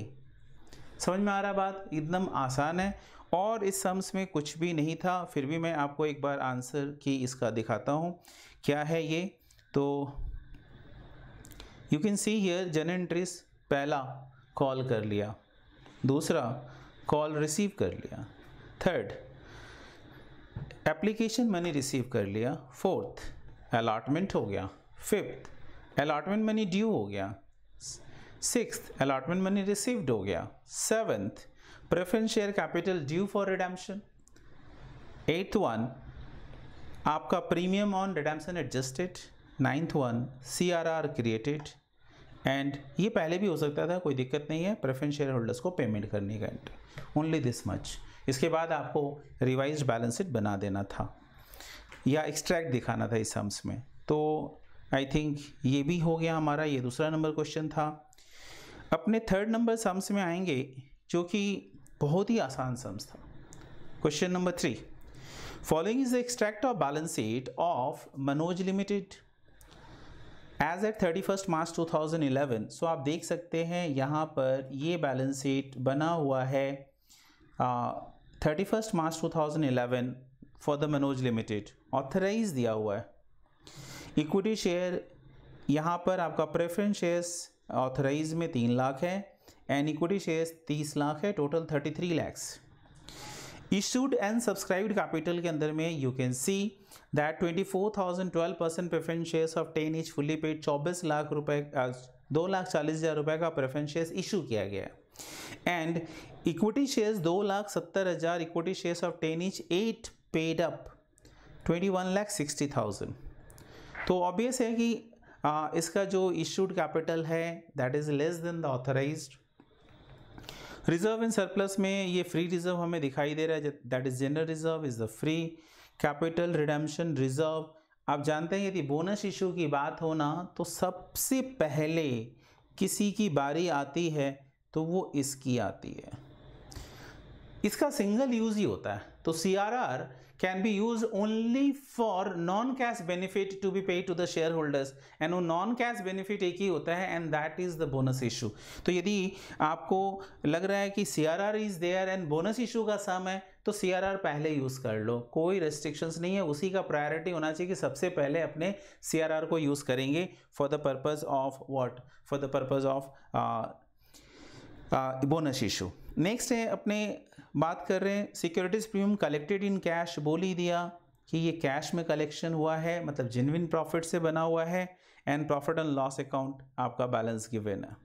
समझ में आ रहा बात एकदम आसान है और इस सम्स में कुछ भी नहीं था फिर भी मैं आपको एक बार आंसर की इसका दिखाता हूँ क्या है ये तो यू कैन सी हियर जन एंट्रीज पहला कॉल कर लिया दूसरा कॉल रिसीव कर लिया थर्ड एप्लीकेशन मनी रिसीव कर लिया फोर्थ अलाटमेंट हो गया फिफ्थ अलाटमेंट मनी ड्यू हो गया सिक्स अलाटमेंट मनी रिसीव्ड हो गया seventh preference share capital due for redemption eighth one आपका premium on redemption adjusted ninth one C R R created and ये पहले भी हो सकता था कोई दिक्कत नहीं है प्रेफरेंस शेयर होल्डर्स को पेमेंट करने का ओनली दिस मच इसके बाद आपको रिवाइज बैलेंस शीट बना देना था या एक्सट्रैक्ट दिखाना था इस सम्स में तो आई थिंक ये भी हो गया हमारा ये दूसरा नंबर क्वेश्चन था अपने थर्ड नंबर सम्स में आएंगे जो कि बहुत ही आसान सम्स था question number three following is the extract of balance sheet of Manoj limited as at thirty first March two thousand eleven so आप देख सकते हैं यहाँ पर ये बैलेंस शीट बना हुआ है first March 2011 for the Manoj limited authorise दिया हुआ है इक्विटी शेयर यहाँ पर आपका प्रेफरेंस शेयर्स ऑथराइज में तीन लाख है एंड इक्विटी शेयर्स तीस लाख है total thirty three lakhs issued and subscribed capital के अंदर में you can see that twenty four thousand twelve percent preference shares of ten each fully paid चौबीस लाख रुपए दो लाख चालीस हज़ार रुपये का प्रेफरेंस शेयर्स इशू किया गया है एंड इक्विटी शेयर्स दो लाख सत्तर हज़ार equity shares of ten each at paid up twenty one lakh sixty thousand तो ऑब्वियस है कि आ, इसका जो इश्यूड कैपिटल है that is less than the authorise reserve in surplus में ये फ्री रिजर्व हमें दिखाई दे रहा है that is general reserve is the free capital redemption reserve आप जानते हैं यदि बोनस इशू की बात हो ना तो सबसे पहले किसी की बारी आती है तो वो इसकी आती है इसका सिंगल यूज ही होता है तो C R R can be use only for non cash benefit to be paid to the share holders and वो नॉन कैश बेनिफिट एक ही होता है and that is the bonus issue तो यदि आपको लग रहा है कि C R R is there and bonus issue का सम है तो सी आर आर पहले यूज़ कर लो कोई रेस्ट्रिक्शंस नहीं है उसी का प्रायोरिटी होना चाहिए कि सबसे पहले अपने सी आर आर को यूज़ करेंगे for the purpose of what for the purpose of bonus issue next है अपने बात कर रहे हैं securities premium collected in cash बोल ही दिया कि ये कैश में कलेक्शन हुआ है मतलब जिनविन प्रॉफिट से बना हुआ है and profit and loss account आपका बैलेंस गिवेन है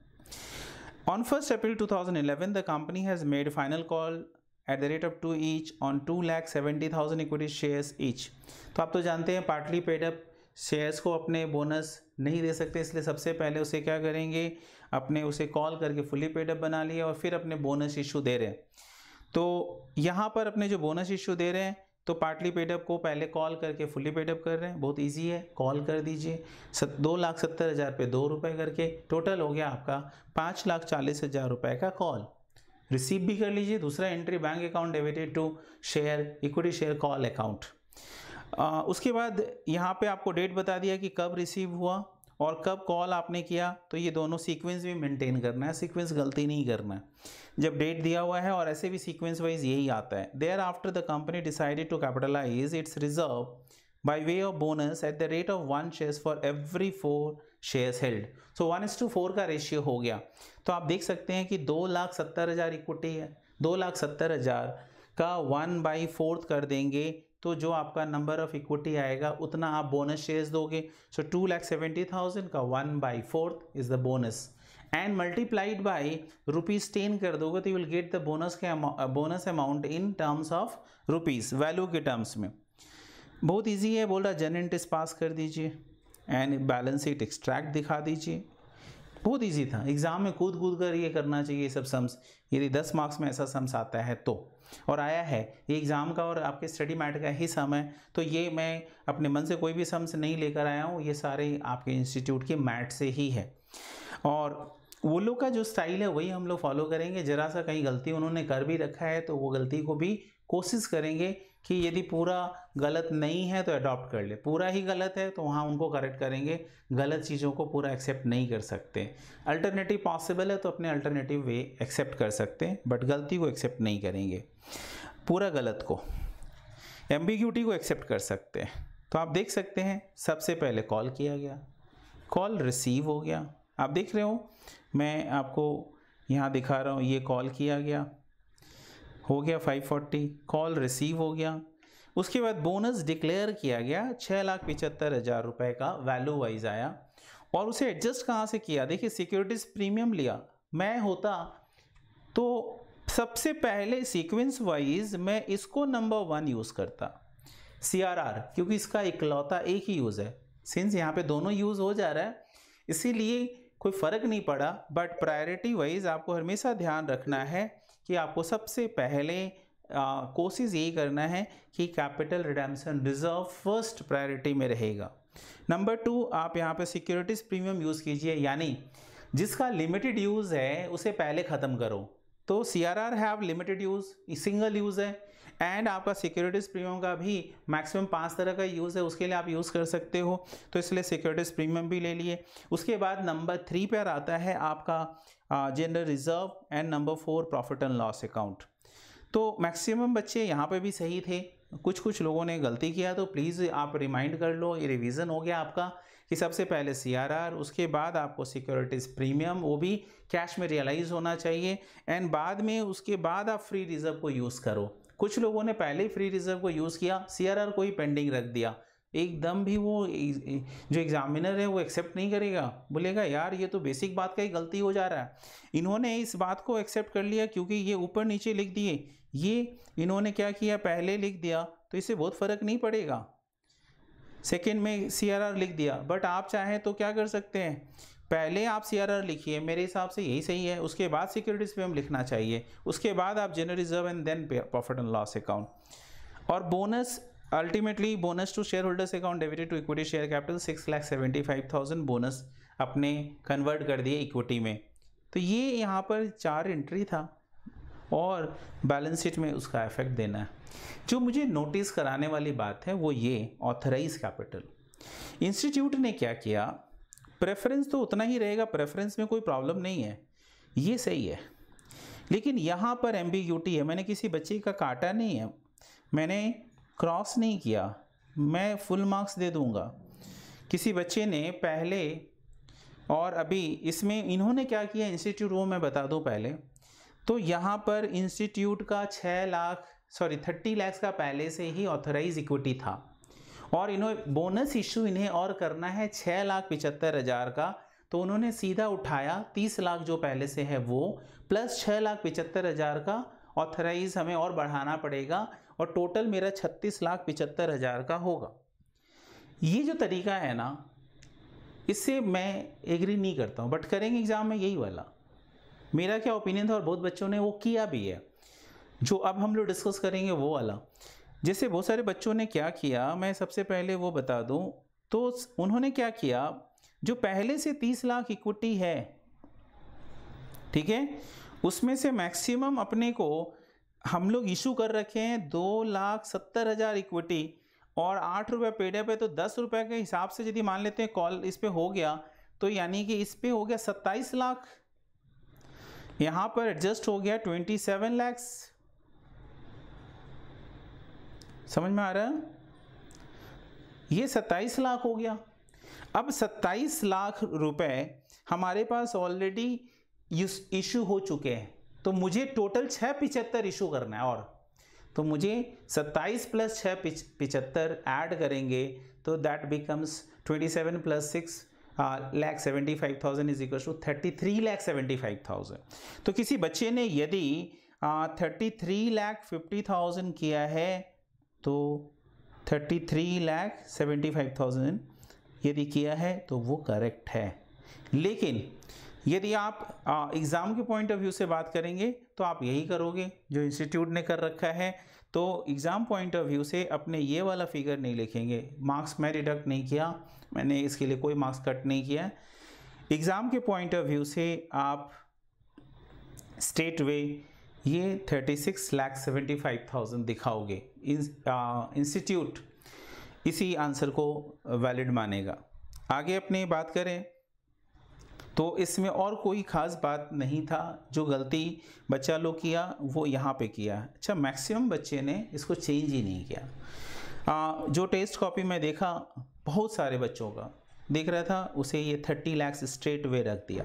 on first April 2011, company has made final call at the rate of two each on two lakh seventy thousand equity shares each तो आप तो जानते हैं पार्टली पेडअप शेयर्स को अपने bonus नहीं दे सकते इसलिए सबसे पहले उसे क्या करेंगे अपने उसे कॉल करके फुली पेडअप बना लिया और फिर अपने बोनस इशू दे रहे हैं तो यहाँ पर अपने जो बोनस इशू दे रहे हैं तो पार्टली पेडअप को पहले कॉल करके फुली पेडअप कर रहे हैं बहुत इजी है कॉल कर दीजिए सत दो लाख सत्तर हज़ार पे दो रुपये करके टोटल हो गया आपका पाँच लाख चालीस हज़ार रुपये का कॉल रिसीव भी कर लीजिए दूसरा entry bank account debited to share equity share call account उसके बाद यहाँ पे आपको डेट बता दिया कि कब रिसीव हुआ और कब कॉल आपने किया तो ये दोनों सीक्वेंस भी मेंटेन करना है सीक्वेंस गलती नहीं करना है जब डेट दिया हुआ है और ऐसे भी सीक्वेंस वाइज यही आता है there after the company decided to capitalise its reserve by way of bonus at the rate of one shares for every four shares held so one is to four का ratio हो गया तो आप देख सकते हैं कि दो लाख सत्तर हज़ार इक्विटी है दो लाख सत्तर हज़ार का वन बाई फोर्थ कर देंगे तो जो आपका नंबर ऑफ इक्विटी आएगा उतना आप बोनस शेयर्स दोगे so two lakh seventy thousand का one by fourth is the bonus and multiplied by rupees ten कर दोगे तो you will get the bonus के bonus amount in terms of rupees value के टर्म्स में बहुत ईजी है बोल रहा जनरेंटिस पास कर दीजिए एंड बैलेंस शीट एक्सट्रैक्ट दिखा दीजिए बहुत ईजी था एग्ज़ाम में कूद कूद कर ये करना चाहिए सब सम्स यदि दस मार्क्स में ऐसा सम्स आता है तो और आया है ये एग्ज़ाम का और आपके स्टडी मैटर का ही सम है तो ये मैं अपने मन से कोई भी सम्स नहीं लेकर आया हूँ ये सारे आपके इंस्टीट्यूट के मैट से ही है और वो लोग का जो स्टाइल है वही हम लोग फॉलो करेंगे ज़रा सा कहीं गलती उन्होंने कर भी रखा है तो वो गलती को भी कोशिश करेंगे कि यदि पूरा गलत नहीं है तो अडॉप्ट कर ले पूरा ही गलत है तो वहाँ उनको करेक्ट करेंगे गलत चीज़ों को पूरा एक्सेप्ट नहीं कर सकते अल्टरनेटिव पॉसिबल है तो अपने अल्टरनेटिव वे एक्सेप्ट कर सकते हैं बट गलती को एक्सेप्ट नहीं करेंगे पूरा गलत को एम्बिग्यूटी को एक्सेप्ट कर सकते हैं तो आप देख सकते हैं सबसे पहले कॉल किया गया कॉल रिसीव हो गया आप देख रहे हो मैं आपको यहाँ दिखा रहा हूँ ये कॉल किया गया हो गया 540 कॉल रिसीव हो गया उसके बाद बोनस डिक्लेयर किया गया छः लाख पिचहत्तर हज़ार रुपये का वैल्यू वाइज आया और उसे एडजस्ट कहाँ से किया देखिए सिक्योरिटीज़ प्रीमियम लिया मैं होता तो सबसे पहले सीक्वेंस वाइज मैं इसको नंबर वन यूज़ करता सी क्योंकि इसका इकलौता एक ही यूज़ है सिंस यहाँ पे दोनों यूज़ हो जा रहा है इसीलिए कोई फ़र्क नहीं पड़ा बट प्रायोरिटी वाइज आपको हमेशा ध्यान रखना है कि आपको सबसे पहले कोशिश यही करना है कि capital redemption reserve first priority में रहेगा नंबर टू आप यहाँ पे सिक्योरिटीज़ प्रीमियम यूज़ कीजिए यानी जिसका लिमिटेड यूज़ है उसे पहले ख़त्म करो तो C R R have limited use single use है एंड आपका सिक्योरिटीज़ प्रीमियम का भी मैक्सिमम पाँच तरह का यूज़ है उसके लिए आप यूज़ कर सकते हो तो इसलिए सिक्योरिटीज़ प्रीमियम भी ले लिए उसके बाद नंबर थ्री पर आता है आपका general reserve and number four profit and loss account तो मैक्सिमम बच्चे यहाँ पे भी सही थे कुछ कुछ लोगों ने गलती किया तो प्लीज़ आप रिमाइंड कर लो ये रिवीजन हो गया आपका कि सबसे पहले सीआरआर उसके बाद आपको सिक्योरिटीज़ प्रीमियम वो भी कैश में रियलाइज़ होना चाहिए एंड बाद में उसके बाद आप फ्री रिज़र्व को यूज़ करो कुछ लोगों ने पहले ही फ्री रिज़र्व को यूज़ किया सी को ही पेंडिंग रख दिया एकदम भी वो जो एग्जामिनर है वो एक्सेप्ट नहीं करेगा बोलेगा यार ये तो बेसिक बात का ही गलती हो जा रहा है इन्होंने इस बात को एक्सेप्ट कर लिया क्योंकि ये ऊपर नीचे लिख दिए ये इन्होंने क्या किया पहले लिख दिया तो इससे बहुत फ़र्क नहीं पड़ेगा सेकेंड में सी लिख दिया बट आप चाहें तो क्या कर सकते हैं पहले आप सी लिखिए मेरे हिसाब से यही सही है उसके बाद सिक्योरिटीज़ पे हम लिखना चाहिए उसके बाद आप general reserve and then profit and loss account और bonus ultimately bonus to share holders account debited to equity share capital six lakh seventy five thousand bonus अपने कन्वर्ट कर दिए इक्विटी में तो ये यहाँ पर चार एंट्री था और बैलेंस शीट में उसका इफेक्ट देना है जो मुझे नोटिस कराने वाली बात है वो ये ऑथराइज कैपिटल इंस्टीट्यूट ने क्या किया प्रेफरेंस तो उतना ही रहेगा प्रेफरेंस में कोई प्रॉब्लम नहीं है ये सही है लेकिन यहाँ पर एम है मैंने किसी बच्चे का काटा नहीं है मैंने क्रॉस नहीं किया मैं फुल मार्क्स दे दूंगा किसी बच्चे ने पहले और अभी इसमें इन्होंने क्या किया इंस्टीट्यूट वो मैं बता दूं पहले तो यहाँ पर इंस्टीट्यूट का छः लाख सॉरी थर्टी लैक्स का पहले से ही ऑथराइज इक्विटी था और इन्होंने बोनस इशू इन्हें और करना है छः लाख पिचहत्तर हज़ार का तो उन्होंने सीधा उठाया तीस लाख जो पहले से है वो प्लस छः लाख पिचहत्तर हज़ार का ऑथराइज हमें और बढ़ाना पड़ेगा और टोटल मेरा छत्तीस लाख पिचहत्तर हज़ार का होगा ये जो तरीका है ना इससे मैं एग्री नहीं करता हूँ बट करेंगे एग्ज़ाम में यही वाला मेरा क्या ओपिनियन था और बहुत बच्चों ने वो किया भी है जो अब हम लोग डिस्कस करेंगे वो वाला जैसे बहुत सारे बच्चों ने क्या किया मैं सबसे पहले वो बता दूँ तो उन्होंने क्या किया जो पहले से तीस लाख इक्विटी है ठीक है उसमें से मैक्सिमम अपने को हम लोग इशू कर रखे हैं दो लाख सत्तर हज़ार इक्विटी और आठ रुपये पेड पे तो दस रुपये के हिसाब से यदि मान लेते हैं कॉल इस पर हो गया तो यानी कि इस पर हो गया सत्ताईस लाख यहाँ पर एडजस्ट हो गया ट्वेंटी सेवन लैक्स समझ में आ रहा है ये सत्ताईस लाख हो गया अब सत्ताईस लाख रुपए हमारे पास ऑलरेडी इशू हो चुके हैं तो मुझे टोटल छः पिचहत्तर इशू करना है और तो मुझे सत्ताईस प्लस छः पिचहत्तर ऐड करेंगे तो that becomes twenty seven plus six lakh seventy five thousand is equal to thirty three lakh seventy five thousand तो किसी बच्चे ने यदि thirty three lakh fifty thousand किया है तो thirty three lakh seventy five thousand यदि किया है तो वो करेक्ट है लेकिन यदि आप एग्ज़ाम के पॉइंट ऑफ व्यू से बात करेंगे तो आप यही करोगे जो इंस्टीट्यूट ने कर रखा है तो एग्ज़ाम पॉइंट ऑफ व्यू से अपने ये वाला फिगर नहीं लिखेंगे मार्क्स मैं डिडक्ट नहीं किया मैंने इसके लिए कोई मार्क्स कट नहीं किया एग्ज़ाम के पॉइंट ऑफ व्यू से आप स्टेट वे ये thirty six lakh seventy five thousand दिखाओगे इंस्टीट्यूट इसी आंसर को वैलिड मानेगा आगे अपने बात करें तो इसमें और कोई ख़ास बात नहीं था जो गलती बच्चा लोग किया वो यहाँ पे किया अच्छा मैक्सिमम बच्चे ने इसको चेंज ही नहीं किया आ, जो टेस्ट कॉपी में देखा बहुत सारे बच्चों का देख रहा था उसे ये थर्टी लैक्स स्ट्रेट वे रख दिया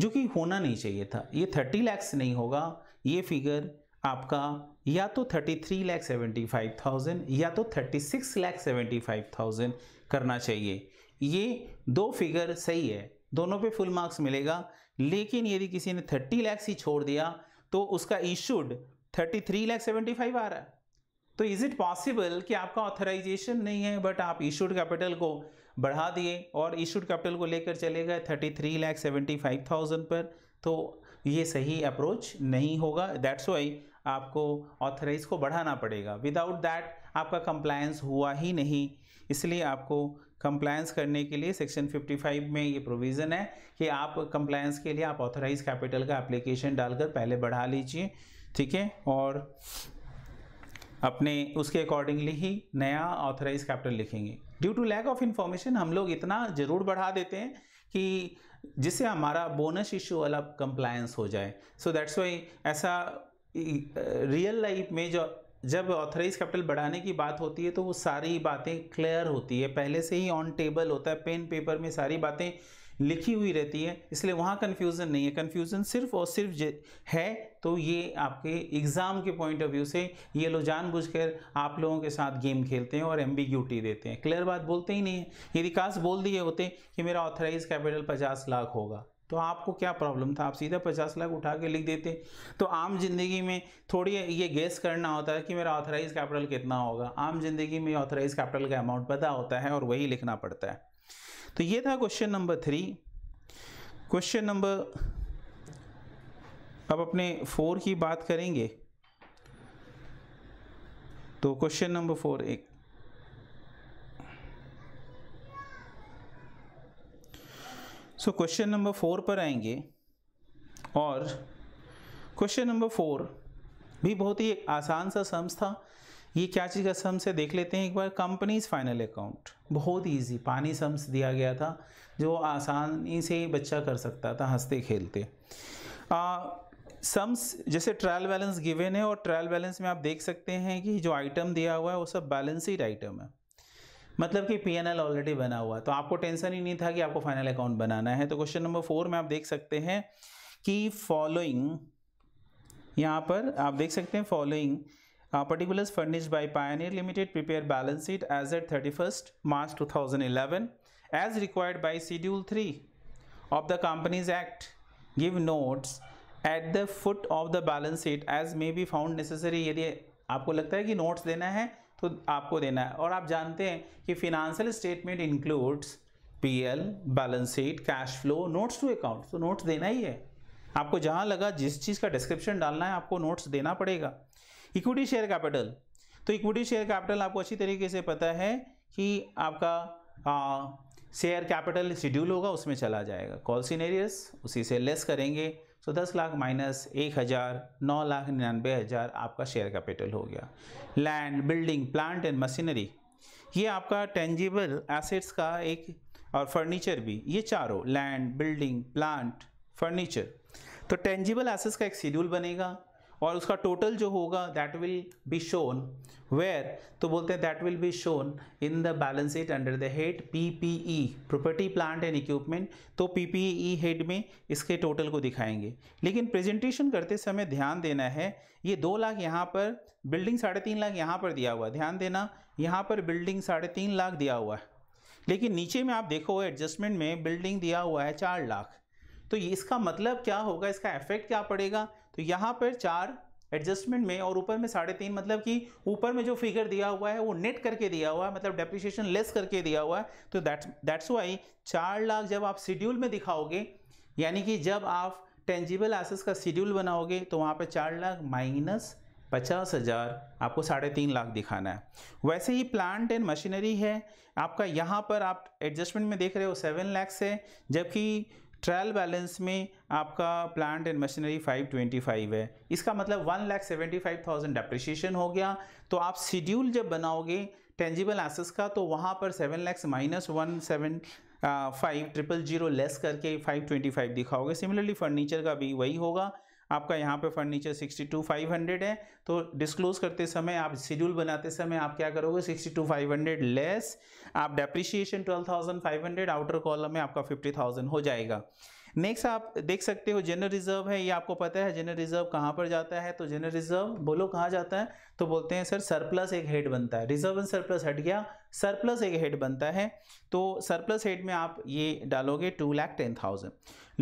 जो कि होना नहीं चाहिए था ये थर्टी लैक्स नहीं होगा ये फिगर आपका या तो thirty three lakh seventy five thousand या तो thirty six lakh seventy five thousand करना चाहिए ये दो फिगर सही है दोनों पे फुल मार्क्स मिलेगा लेकिन यदि किसी ने थर्टी लैक्स ही छोड़ दिया तो उसका issued thirty three lakh seventy five आ रहा है तो इज़ इट पॉसिबल कि आपका ऑथराइजेशन नहीं है बट आप इशूड कैपिटल को बढ़ा दिए और इशूड कैपिटल को लेकर चले गए thirty three lakh seventy five thousand पर तो ये सही अप्रोच नहीं होगा दैट्स वाई आपको ऑथराइज को बढ़ाना पड़ेगा विदाउट दैट आपका कंप्लायंस हुआ ही नहीं इसलिए आपको कंप्लायंस करने के लिए सेक्शन 55 में ये प्रोविज़न है कि आप कंप्लायंस के लिए आप ऑथराइज कैपिटल का एप्लीकेशन डालकर पहले बढ़ा लीजिए ठीक है और अपने उसके अकॉर्डिंगली ही नया ऑथराइज कैपिटल लिखेंगे due to lack of information हम लोग इतना ज़रूर बढ़ा देते हैं कि जिससे हमारा बोनस इशू वाला कंप्लायंस हो जाए सो दैट्स वाई ऐसा रियल लाइफ में जो जब ऑथराइज कैपिटल बढ़ाने की बात होती है तो वो सारी बातें क्लियर होती है पहले से ही ऑन टेबल होता है पेन पेपर में सारी बातें लिखी हुई रहती है इसलिए वहाँ कन्फ्यूज़न नहीं है कन्फ्यूज़न सिर्फ और सिर्फ है तो ये आपके एग्ज़ाम के पॉइंट ऑफ व्यू से ये लोग जानबूझकर आप लोगों के साथ गेम खेलते हैं और एम्बिग्यूटी देते हैं क्लियर बात बोलते ही नहीं है यदि काश बोल दिए होते कि मेरा ऑथराइज कैपिटल पचास लाख होगा तो आपको क्या प्रॉब्लम था आप सीधा पचास लाख उठा के लिख देते तो आम जिंदगी में थोड़ी ये गेस करना होता है कि मेरा ऑथराइज कैपिटल कितना होगा आम जिंदगी में ऑथराइज कैपिटल का अमाउंट पता होता है और वही लिखना पड़ता है तो ये था question number three question number अब अपने फोर की बात करेंगे तो क्वेश्चन नंबर फोर एक सो क्वेश्चन नंबर फोर पर आएंगे और क्वेश्चन नंबर फोर भी बहुत ही आसान सा सम्स था ये क्या चीज़ का सम्स है देख लेते हैं एक बार कंपनीज फाइनल अकाउंट बहुत इजी पानी सम्स दिया गया था जो आसानी से बच्चा कर सकता था हंसते खेलते आ, सम्स जैसे ट्रायल बैलेंस गिवेन है और ट्रायल बैलेंस में आप देख सकते हैं कि जो आइटम दिया हुआ है वो सब बैलेंस आइटम है मतलब कि पी एन एल ऑलरेडी बना हुआ तो आपको टेंशन ही नहीं था कि आपको फाइनल अकाउंट बनाना है तो क्वेश्चन नंबर फोर में आप देख सकते हैं कि फॉलोइंग यहाँ पर आप देख सकते हैं following particulars furnished by Pioneer Limited prepare balance sheet as at thirty first March two thousand eleven as required by schedule three of the Companies Act give notes at the foot of the balance sheet as may be found necessary यदि आपको लगता है कि notes देना है तो आपको देना है और आप जानते हैं कि financial statement includes PL balance sheet cash flow notes to account तो नोट्स देना ही है आपको जहां लगा जिस चीज़ का डिस्क्रिप्शन डालना है आपको नोट्स देना पड़ेगा इक्विटी शेयर कैपिटल तो इक्विटी शेयर कैपिटल आपको अच्छी तरीके से पता है कि आपका शेयर कैपिटल शेड्यूल होगा उसमें चला जाएगा कॉल सीनेरियस उसी से लेस करेंगे सो दस लाख माइनस एक हज़ार नौ लाख निन्यानवे हज़ार आपका शेयर कैपिटल हो गया land building plant and machinery ये आपका टेंजिबल एसेट्स का एक और फर्नीचर भी ये चारों लैंड बिल्डिंग प्लांट फर्नीचर तो टेंजिबल एसेट्स का एक शेड्यूल बनेगा और उसका टोटल जो होगा that will be shown where तो बोलते हैं that will be shown in the balance sheet under the head PPE property plant and equipment तो पीपीई हेड e में इसके टोटल को दिखाएंगे लेकिन प्रेजेंटेशन करते समय ध्यान देना है ये दो लाख यहाँ पर बिल्डिंग साढ़े तीन लाख यहाँ पर दिया हुआ ध्यान देना यहाँ पर बिल्डिंग साढ़े तीन लाख दिया हुआ है लेकिन नीचे में आप देखो एडजस्टमेंट में बिल्डिंग दिया हुआ है चार लाख तो इसका मतलब क्या होगा इसका इफेक्ट क्या पड़ेगा तो यहाँ पर चार एडजस्टमेंट में और ऊपर में साढ़े तीन मतलब कि ऊपर में जो फिगर दिया हुआ है वो नेट करके दिया हुआ है मतलब डेप्रिशिएशन लेस करके दिया हुआ है तो दैट्स दैट्स वाई चार लाख जब आप शेड्यूल में दिखाओगे यानी कि जब आप टेंजिबल एसेस का शेड्यूल बनाओगे तो वहाँ पर चार लाख माइनस पचास हज़ार आपको साढ़े तीन लाख दिखाना है वैसे ही प्लांट एंड मशीनरी है आपका यहाँ पर आप एडजस्टमेंट में देख रहे हो सेवन लैक्स है जबकि ट्रायल बैलेंस में आपका प्लांट एंड मशीनरी 525 है इसका मतलब one lakh seventy five thousand depreciation हो गया तो आप शेड्यूल जब बनाओगे टेंजिबल एसेस का तो वहाँ पर seven lakhs minus one seven five triple zero less करके फाइव ट्वेंटी फाइव दिखाओगे सिमिलरली फर्नीचर का भी वही होगा आपका यहाँ पे furniture sixty two five hundred है तो डिस्क्लोज करते समय आप शेड्यूल बनाते समय आप क्या करोगे sixty two five hundred less आप depreciation twelve thousand five hundred outer column में आपका फिफ्टी थाउजेंड हो जाएगा नेक्स्ट आप देख सकते हो जनरल रिजर्व है ये आपको पता है जनरल रिजर्व कहाँ पर जाता है तो जनरल रिजर्व बोलो कहाँ जाता है तो बोलते हैं सर सरप्लस एक हेड बनता है रिजर्व एंड सरप्लस हट गया सरप्लस एक हेड बनता है तो सरप्लस हेड में आप ये डालोगे two lakh ten thousand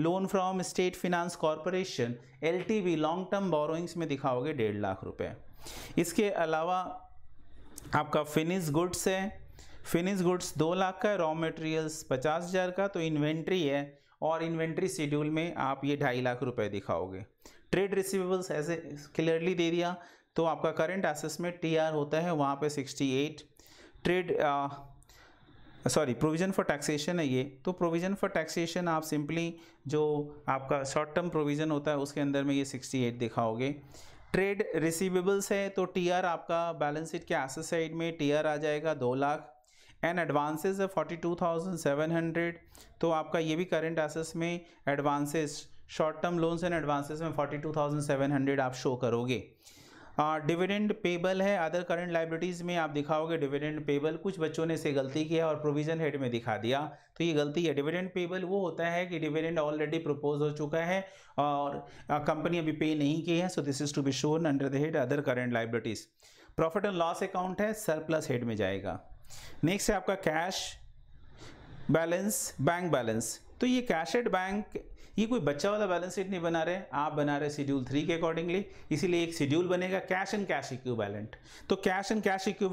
loan from state finance corporation L long term borrowings में दिखाओगे डेढ़ लाख रुपये इसके अलावा आपका फिनिश गुड्स है फिनिश गुड्स दो लाख का रॉ मटेरियल्स पचास हज़ार का तो इन्वेंट्री है और इन्वेंट्री शेड्यूल में आप ये ढाई लाख रुपए दिखाओगे ट्रेड रिसिवेबल्स ऐसे क्लियरली दे दिया तो आपका करंट एसेस में टी होता है वहाँ पे at trade sorry provision for taxation है ये तो प्रोविज़न फॉर टैक्सेशन आप सिंपली जो आपका शॉर्ट टर्म प्रोविज़न होता है उसके अंदर में ये 68 दिखाओगे ट्रेड रिसीवेबल्स है तो टीआर आपका बैलेंस शीट के एसेस साइड में टीआर आ जाएगा दो लाख एंड एडवांसेस है forty two thousand seven hundred तो आपका ये भी करंट एसेस में advances short term loans and advances में forty two thousand seven hundred आप शो करोगे डिविडेंड हाँ, पेबल है अदर करंट लाइब्रिटीज़ में आप दिखाओगे डिविडेंड पेबल कुछ बच्चों ने इसे गलती किया और प्रोविजन हेड में दिखा दिया तो ये गलती है डिविडेंड पेबल वो होता है कि डिविडेंड ऑलरेडी प्रपोज हो चुका है और कंपनी अभी पे नहीं की है so this is to be shown under the head other current liabilities profit and loss account है सरप्लस हेड में जाएगा नेक्स्ट है आपका कैश बैलेंस बैंक बैलेंस तो ये कैश एड बैंक ये कोई बच्चा वाला बैलेंस शीट नहीं बना रहे आप बना रहे शेड्यूल थ्री के अकॉर्डिंगली इसीलिए एक शेड्यूल बनेगा कैश एंड कैश इक्यू तो cash and cash equi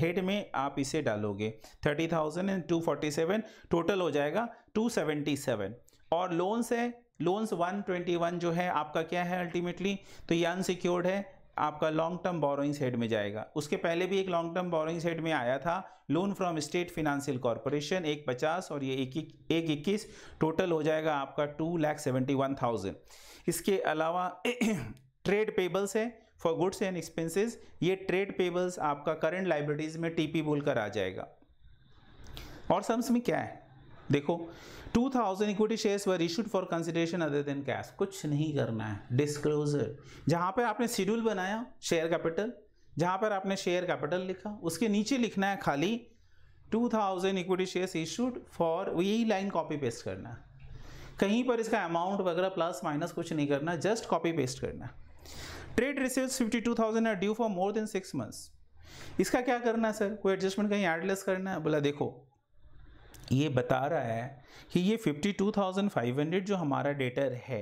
head में आप इसे डालोगे thirty thousand and two forty seven total हो जाएगा टू सेवेंटी सेवन और लोन्स है लोन्स 121 जो है आपका क्या है अल्टीमेटली तो ये अनसिक्योर्ड है आपका लॉन्ग टर्म बोरोइंग हेड में जाएगा उसके पहले भी एक लॉन्ग टर्म बोरोइंग हेड में आया था loan from state financial corporation एक पचास और ये एक एक इक्कीस टोटल हो जाएगा आपका two lakh seventy one thousand इसके अलावा ट्रेड पेबल्स है फॉर गुड्स एंड एक्सपेंसिस ये ट्रेड पेबल्स आपका करंट लाइब्रेरीज में टीपी बोलकर आ जाएगा और सम्स में क्या है देखो 2000 equity shares were issued for consideration other than cash कुछ नहीं करना है डिस्क्लोजर जहाँ पर आपने शेड्यूल बनाया शेयर कैपिटल जहाँ पर आपने शेयर कैपिटल लिखा उसके नीचे लिखना है खाली 2000 इक्विटी शेयर्स इशूड फॉर यही लाइन कॉपी पेस्ट करना है कहीं पर इसका अमाउंट वगैरह प्लस माइनस कुछ नहीं करना जस्ट कॉपी पेस्ट करना trade receive fifty two thousand are due for more than six months इसका क्या करना है सर कोई एडजस्टमेंट कहीं एडलेस करना है बोला देखो ये बता रहा है कि ये 52,500 जो हमारा डेटर है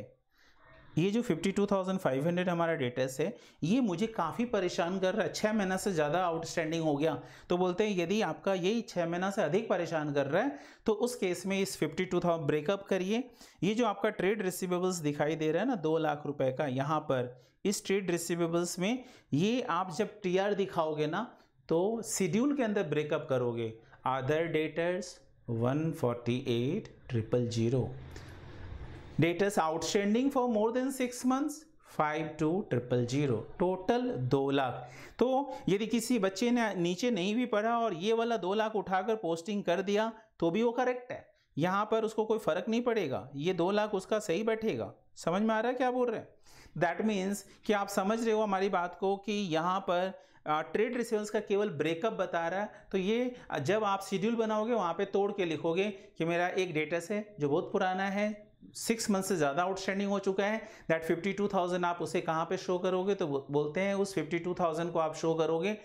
ये जो 52,500 हमारा डेटर्स है ये मुझे काफ़ी परेशान कर रहा है छः महीना से ज़्यादा आउटस्टैंडिंग हो गया तो बोलते हैं यदि आपका यही छः महीना से अधिक परेशान कर रहा है तो उस केस में इस 52,000 ब्रेकअप करिए ये जो आपका ट्रेड रिसिवेबल्स दिखाई दे रहा है ना दो लाख रुपए का यहाँ पर इस ट्रेड रिसिवेबल्स में ये आप जब टी दिखाओगे ना तो शेड्यूल के अंदर ब्रेकअप करोगे other debtors one forty eight triple zero debts outstanding for more than six months five two triple zero total दो लाख तो यदि किसी बच्चे ने नीचे नहीं भी पढ़ा और ये वाला दो लाख उठाकर पोस्टिंग कर दिया तो भी वो करेक्ट है यहाँ पर उसको कोई फर्क नहीं पड़ेगा ये दो लाख उसका सही बैठेगा समझ में आ रहा है क्या बोल रहे हैं दैट मीन्स कि आप समझ रहे हो हमारी बात को कि यहाँ पर ट्रेड रिसीवेंस का केवल ब्रेकअप बता रहा है तो ये जब आप शेड्यूल बनाओगे वहाँ पे तोड़ के लिखोगे कि मेरा एक डेटस है जो बहुत पुराना है सिक्स मंथ से ज़्यादा आउटस्टैंडिंग हो चुका है दैट फिफ्टी टू थाउजेंड आप उसे कहाँ पे शो करोगे तो बोलते हैं उस फिफ्टी टू थाउजेंड को आप शो करोगे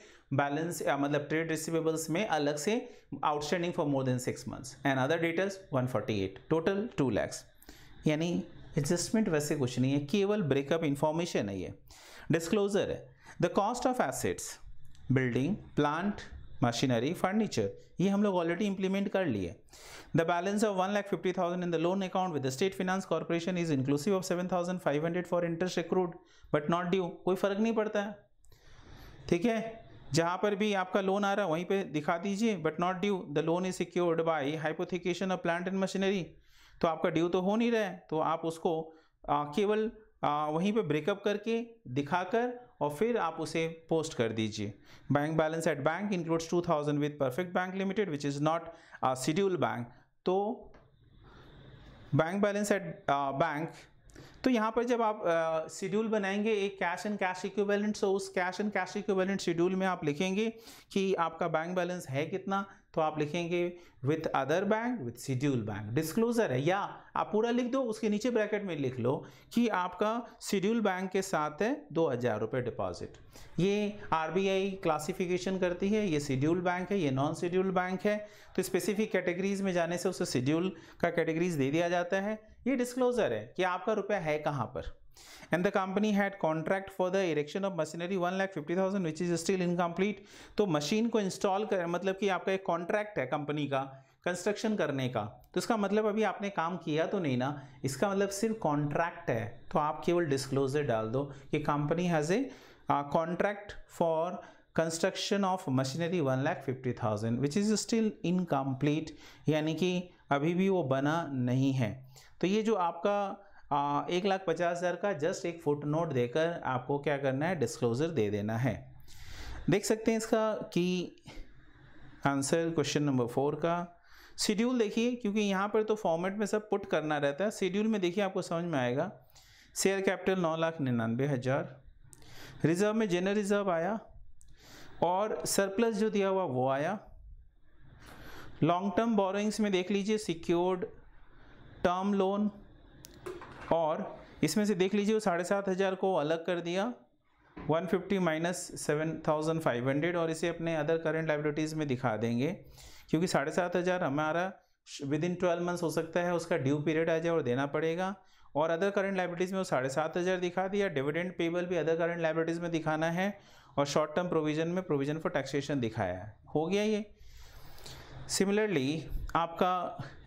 बैलेंस मतलब ट्रेड रिसिवेबल्स में अलग से outstanding for more than six months and other debts one forty eight total two lakhs यानी एडजस्टमेंट वैसे कुछ नहीं है केवल ब्रेकअप इन्फॉर्मेशन है ये डिस्क्लोजर है the cost of assets building plant machinery furniture ये हम लोग ऑलरेडी इंप्लीमेंट कर लिए the balance of one lakh fifty thousand in the loan account with the state finance corporation is inclusive of seven thousand five hundred for interest accrued but not due कोई फर्क नहीं पड़ता है ठीक है जहाँ पर भी आपका लोन आ रहा है वहीं पर दिखा दीजिए but not due the loan is secured by hypothecation of plant and machinery तो आपका ड्यू तो हो नहीं रहा है तो आप उसको आ, केवल आ, वहीं पे ब्रेकअप करके दिखाकर और फिर आप उसे पोस्ट कर दीजिए bank balance at bank includes two thousand with perfect bank limited which is not schedule bank तो बैंक बैलेंस एट बैंक तो यहाँ पर जब आप शेड्यूल बनाएंगे एक cash and cash equivalent so उस cash and cash equivalent schedule में आप लिखेंगे कि आपका बैंक बैलेंस है कितना तो आप लिखेंगे with other bank with schedule bank disclosure है या आप पूरा लिख दो उसके नीचे ब्रैकेट में लिख लो कि आपका शिड्यूल बैंक के साथ है दो हज़ार रुपये डिपॉजिट ये आरबीआई क्लासिफिकेशन करती है ये शिड्यूल बैंक है ये नॉन शिड्यूल बैंक है तो स्पेसिफिक कैटेगरीज में जाने से उसे शेड्यूल का कैटेगरीज दे दिया जाता है ये डिस्क्लोजर है कि आपका रुपया है कहाँ पर and the company had contract for the erection of machinery one lakh fifty thousand which is still incomplete तो मशीन को इंस्टॉल कर मतलब कि आपका एक कॉन्ट्रैक्ट है कंपनी का कंस्ट्रक्शन करने का तो इसका मतलब अभी आपने काम किया तो नहीं ना इसका मतलब सिर्फ कॉन्ट्रैक्ट है तो आप केवल डिस्क्लोजर डाल दो कि company has a contract for construction of machinery one lakh fifty thousand which is still incomplete यानी कि अभी भी वो बना नहीं है तो ये जो आपका हाँ, एक लाख पचास हज़ार का जस्ट एक फुट नोट देकर आपको क्या करना है डिस्क्लोज़र दे देना है देख सकते हैं इसका कि आंसर क्वेश्चन नंबर फोर का शेड्यूल देखिए क्योंकि यहाँ पर तो फॉर्मेट में सब पुट करना रहता है शेड्यूल में देखिए आपको समझ में आएगा शेयर कैपिटल नौ लाख निन्यानवे हज़ार रिज़र्व में जनरल रिज़र्व आया और सरप्लस जो दिया हुआ वो आया लॉन्ग टर्म बोरोइंग्स में देख लीजिए सिक्योर्ड टर्म लोन और इसमें से देख लीजिए वो साढ़े सात हज़ार को अलग कर दिया 150 fifty minus seven thousand five hundred और इसे अपने अदर करेंट लाइबिलिटीज़ में दिखा देंगे क्योंकि साढ़े सात हज़ार हमारा विद इन ट्वेल्व मंथ्स हो सकता है उसका ड्यू पीरियड आ जाए और देना पड़ेगा और अदर करंट लाइबिलिटीज़ में वो साढ़े सात हज़ार दिखा दिया डिविडेंड पेबल भी अदर करंट लाइबिलिटीज़ में दिखाना है और शॉर्ट टर्म प्रोविज़न में प्रोविज़न फॉर टैक्सेशन दिखाया है हो गया ये सिमिलरली आपका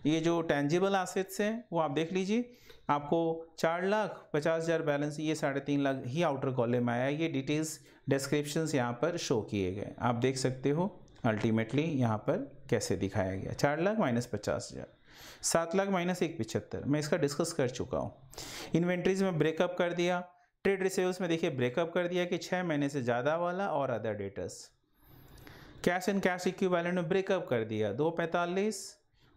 ये जो टेंजिबल आसेट्स हैं वो आप देख लीजिए आपको चार लाख पचास हज़ार बैलेंस ये साढ़े तीन लाख ही आउटर कॉलम आया ये डिटेल्स डिस्क्रिप्शन यहाँ पर शो किए गए आप देख सकते हो अल्टीमेटली यहाँ पर कैसे दिखाया गया चार लाख माइनस पचास हज़ार सात लाख माइनस एक पिछहत्तर मैं इसका डिस्कस कर चुका हूँ इन्वेंट्रीज में ब्रेकअप कर दिया ट्रेड रिसेवल्स में देखिए ब्रेकअप कर दिया कि छः महीने से ज़्यादा वाला और other debtors cash and cash equi में ब्रेकअप कर दिया दो पैंतालीस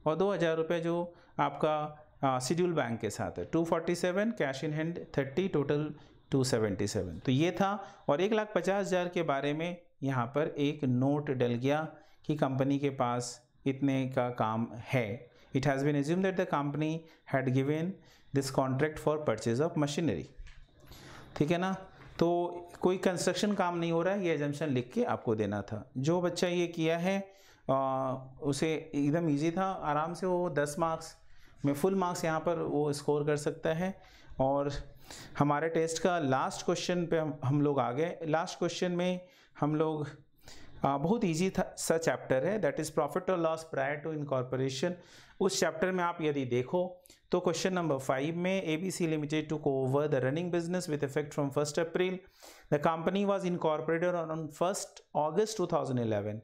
और दो हज़ार रुपये जो आपका शेड्यूल हाँ, बैंक के साथ है 247 कैश इन हैंड 30 टोटल 277 तो ये था और एक लाख पचास हज़ार के बारे में यहाँ पर एक नोट डल गया कि कंपनी के पास इतने का काम है it has been assume that the company had given this contract for purchase of machinery ठीक है ना तो कोई कंस्ट्रक्शन काम नहीं हो रहा है ये एजम्पन लिख के आपको देना था जो बच्चा ये किया है आ, उसे एकदम इजी था आराम से वो दस मार्क्स में फुल मार्क्स यहाँ पर वो स्कोर कर सकता है और हमारे टेस्ट का लास्ट क्वेश्चन पे हम हम लोग आ गए लास्ट क्वेश्चन में हम लोग आ, बहुत इजी था सा चैप्टर है दैट इज़ प्रॉफिट और लॉस प्रायर टू इनकॉर्पोरेशन उस चैप्टर में आप यदि देखो तो क्वेश्चन नंबर फाइव में A B C limited took over the running business with effect from first April the company was incorporated on first August 2011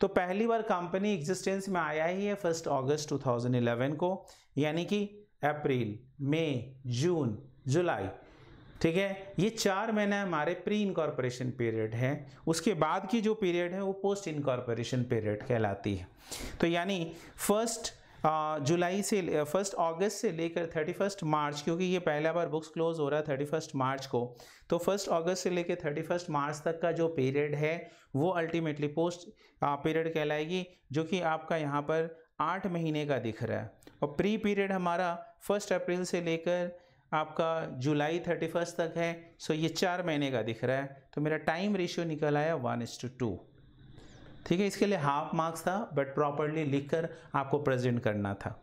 तो पहली बार कंपनी एग्जिस्टेंस में आया ही है फर्स्ट ऑगस्ट 2011 को यानी कि अप्रैल मई जून जुलाई ठीक है ये चार महीने हमारे प्री इनकॉर्पोरेशन पीरियड है उसके बाद की जो पीरियड है वो पोस्ट इनकॉर्पोरेशन पीरियड कहलाती है तो यानी फर्स्ट जुलाई से फर्स्ट अगस्त से लेकर थर्टी फर्स्ट मार्च क्योंकि ये पहला बार बुक्स क्लोज हो रहा है थर्टी फर्स्ट मार्च को तो फर्स्ट अगस्त से लेकर थर्टी फर्स्ट मार्च तक का जो पीरियड है वो अल्टीमेटली पोस्ट पीरियड कहलाएगी जो कि आपका यहाँ पर आठ महीने का दिख रहा है और प्री पीरियड हमारा फर्स्ट अप्रैल से लेकर आपका जुलाई थर्टी फर्स्ट तक है सो ये चार महीने का दिख रहा है तो मेरा टाइम रेशियो निकल आया वन इज टू टू ठीक है इसके लिए हाफ मार्क्स था बट प्रॉपरली लिखकर आपको प्रेजेंट करना था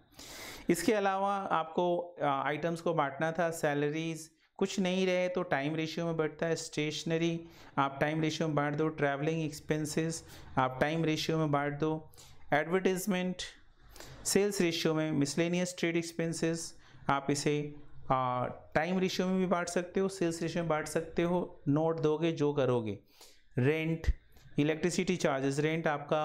इसके अलावा आपको आइटम्स को बांटना था सैलरीज़ कुछ नहीं रहे तो टाइम रेशियो में बढ़ता है स्टेशनरी आप टाइम रेशियो में बांट दो ट्रैवलिंग एक्सपेंसेस आप टाइम रेशियो में बांट दो एडवर्टीज़मेंट सेल्स रेशियो में मिसलेनियस ट्रेड एक्सपेंसेस आप इसे टाइम रेशियो में भी बांट सकते हो सेल्स रेशियो में बांट सकते हो नोट दोगे जो करोगे रेंट इलेक्ट्रिसिटी चार्जेस रेंट आपका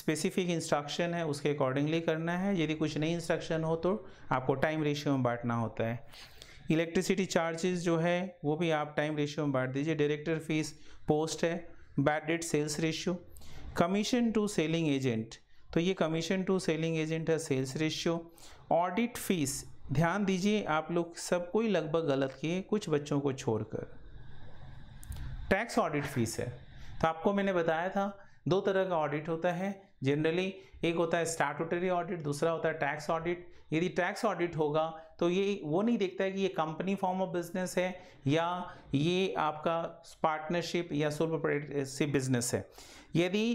स्पेसिफिक इंस्ट्रक्शन है उसके अकॉर्डिंगली करना है यदि कुछ नई इंस्ट्रक्शन हो तो आपको टाइम रेशियो में बांटना होता है इलेक्ट्रिसिटी चार्जेस जो है वो भी आप टाइम रेशियो में बांट दीजिए डायरेक्टर फीस पोस्ट है bad debt sales ratio commission to selling agent तो ये कमीशन टू सेलिंग एजेंट है सेल्स रेशियो ऑडिट फीस ध्यान दीजिए आप लोग सब कोई लगभग गलत किए कुछ बच्चों को छोड़कर टैक्स ऑडिट फीस है तो आपको मैंने बताया था दो तरह का ऑडिट होता है जनरली एक होता है स्टैटूटरी ऑडिट दूसरा होता है टैक्स ऑडिट यदि टैक्स ऑडिट होगा तो ये वो नहीं देखता है कि ये कंपनी फॉर्म ऑफ बिजनेस है या ये आपका पार्टनरशिप या सोल से बिजनेस है यदि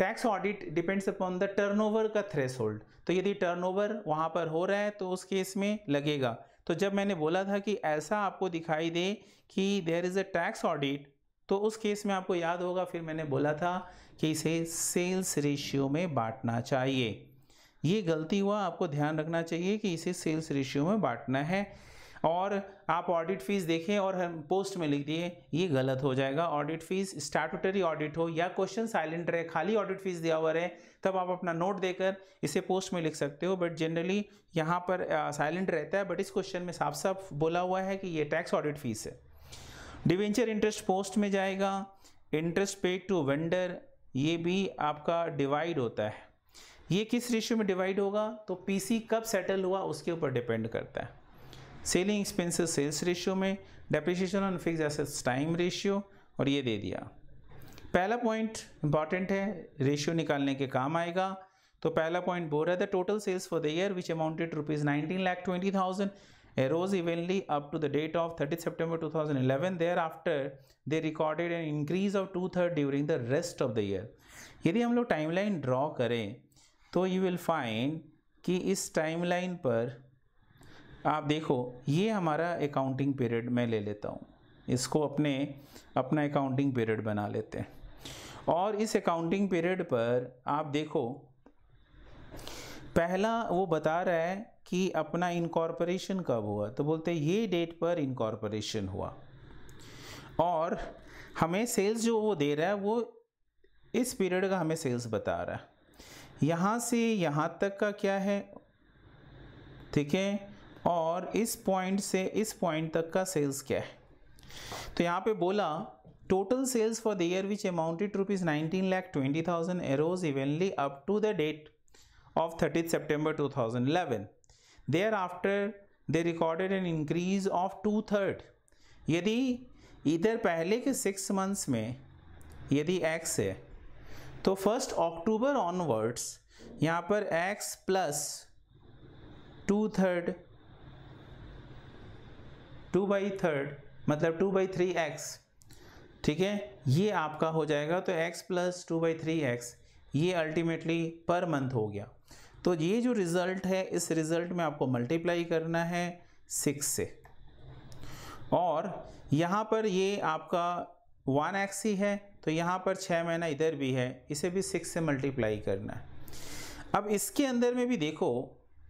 tax audit depends upon the turnover का थ्रेस होल्ड तो यदि टर्नओवर वहाँ पर हो रहा है तो उस केस में लगेगा तो जब मैंने बोला था कि ऐसा आपको दिखाई दे कि there is a tax audit तो उस केस में आपको याद होगा फिर मैंने बोला था कि इसे सेल्स रेशियो में बांटना चाहिए ये गलती हुआ आपको ध्यान रखना चाहिए कि इसे सेल्स रेशियो में बांटना है और आप ऑडिट फीस देखें और पोस्ट में लिख दिए ये गलत हो जाएगा ऑडिट फीस स्टैटूटरी ऑडिट हो या क्वेश्चन साइलेंट रहे खाली ऑडिट फीस दिया हुआ रहे तब आप अपना नोट देकर इसे पोस्ट में लिख सकते हो बट जनरली यहाँ पर साइलेंट रहता है बट इस क्वेश्चन में साफ साफ बोला हुआ है कि ये टैक्स ऑडिट फीस है डिवेंचर इंटरेस्ट पोस्ट में जाएगा इंटरेस्ट पेड टू वेंडर ये भी आपका डिवाइड होता है ये किस रेशियो में डिवाइड होगा तो पीसी कब सेटल हुआ उसके ऊपर डिपेंड करता है सेलिंग एक्सपेंसेस सेल्स रेशियो में depreciation on fix assets time ratio और ये दे दिया पहला पॉइंट इंपॉर्टेंट है रेशियो निकालने के काम आएगा तो पहला पॉइंट बोल रहा है the total sales for the year which amounted rupees nineteen lakh twenty thousand evenly up to the date of thirty date two thousand eleven thereafter they recorded an increase of two third during the rest of the year यदि हम लोग timeline draw करें तो you will find कि इस timeline पर आप देखो ये हमारा अकाउंटिंग पीरियड मैं ले लेता हूँ इसको अपने अपना अकाउंटिंग पीरियड बना लेते हैं और इस अकाउंटिंग पीरियड पर आप देखो पहला वो बता रहा है कि अपना इनकॉर्पोरेशन कब हुआ तो बोलते हैं ये डेट पर इनकॉर्पोरेशन हुआ और हमें सेल्स जो वो दे रहा है वो इस पीरियड का हमें सेल्स बता रहा है यहाँ से यहाँ तक का क्या है ठीक है और इस पॉइंट से इस पॉइंट तक का सेल्स क्या है तो यहाँ पे बोला total sales for the year which amounted rupees nineteen lakh twenty thousand arose evenly up to the date of thirty September two thousand eleven thereafter they recorded an increase of two third यदि इधर पहले के six months में यदि x है तो first October onwards यहाँ पर x plus two third two by third मतलब टू बाई थ्री एक्स ठीक है ये आपका हो जाएगा तो x plus two by three x ये अल्टीमेटली पर मंथ हो गया तो ये जो रिज़ल्ट है इस रिज़ल्ट में आपको मल्टीप्लाई करना है सिक्स से और यहाँ पर ये आपका वन एक्स ही है तो यहाँ पर छः महीना इधर भी है इसे भी सिक्स से मल्टीप्लाई करना है अब इसके अंदर में भी देखो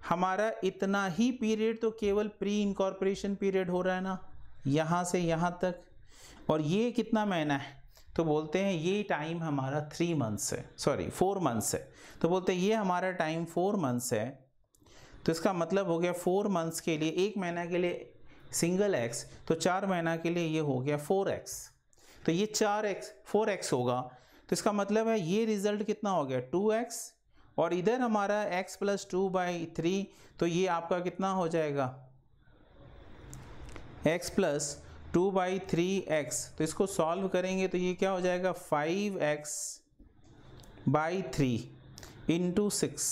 हमारा इतना ही पीरियड तो केवल प्री इनकॉर्पोरेशन पीरियड हो रहा है ना यहाँ से यहाँ तक और ये कितना महीना है तो बोलते हैं ये टाइम हमारा थ्री मंथ्स है सॉरी फोर मंथ्स है तो बोलते हैं ये हमारा टाइम फोर मंथ्स है तो इसका मतलब हो गया फोर मंथ्स के लिए एक महीना के लिए सिंगल एक्स तो चार महीना के लिए ये हो गया फोर एक्स तो ये चार एक्स फोर एक्स होगा तो इसका मतलब है ये रिजल्ट कितना हो गया टू एक्स और इधर हमारा x plus two by three तो ये आपका कितना हो जाएगा x plus two by three x तो इसको सॉल्व करेंगे तो ये क्या हो जाएगा five x by three into six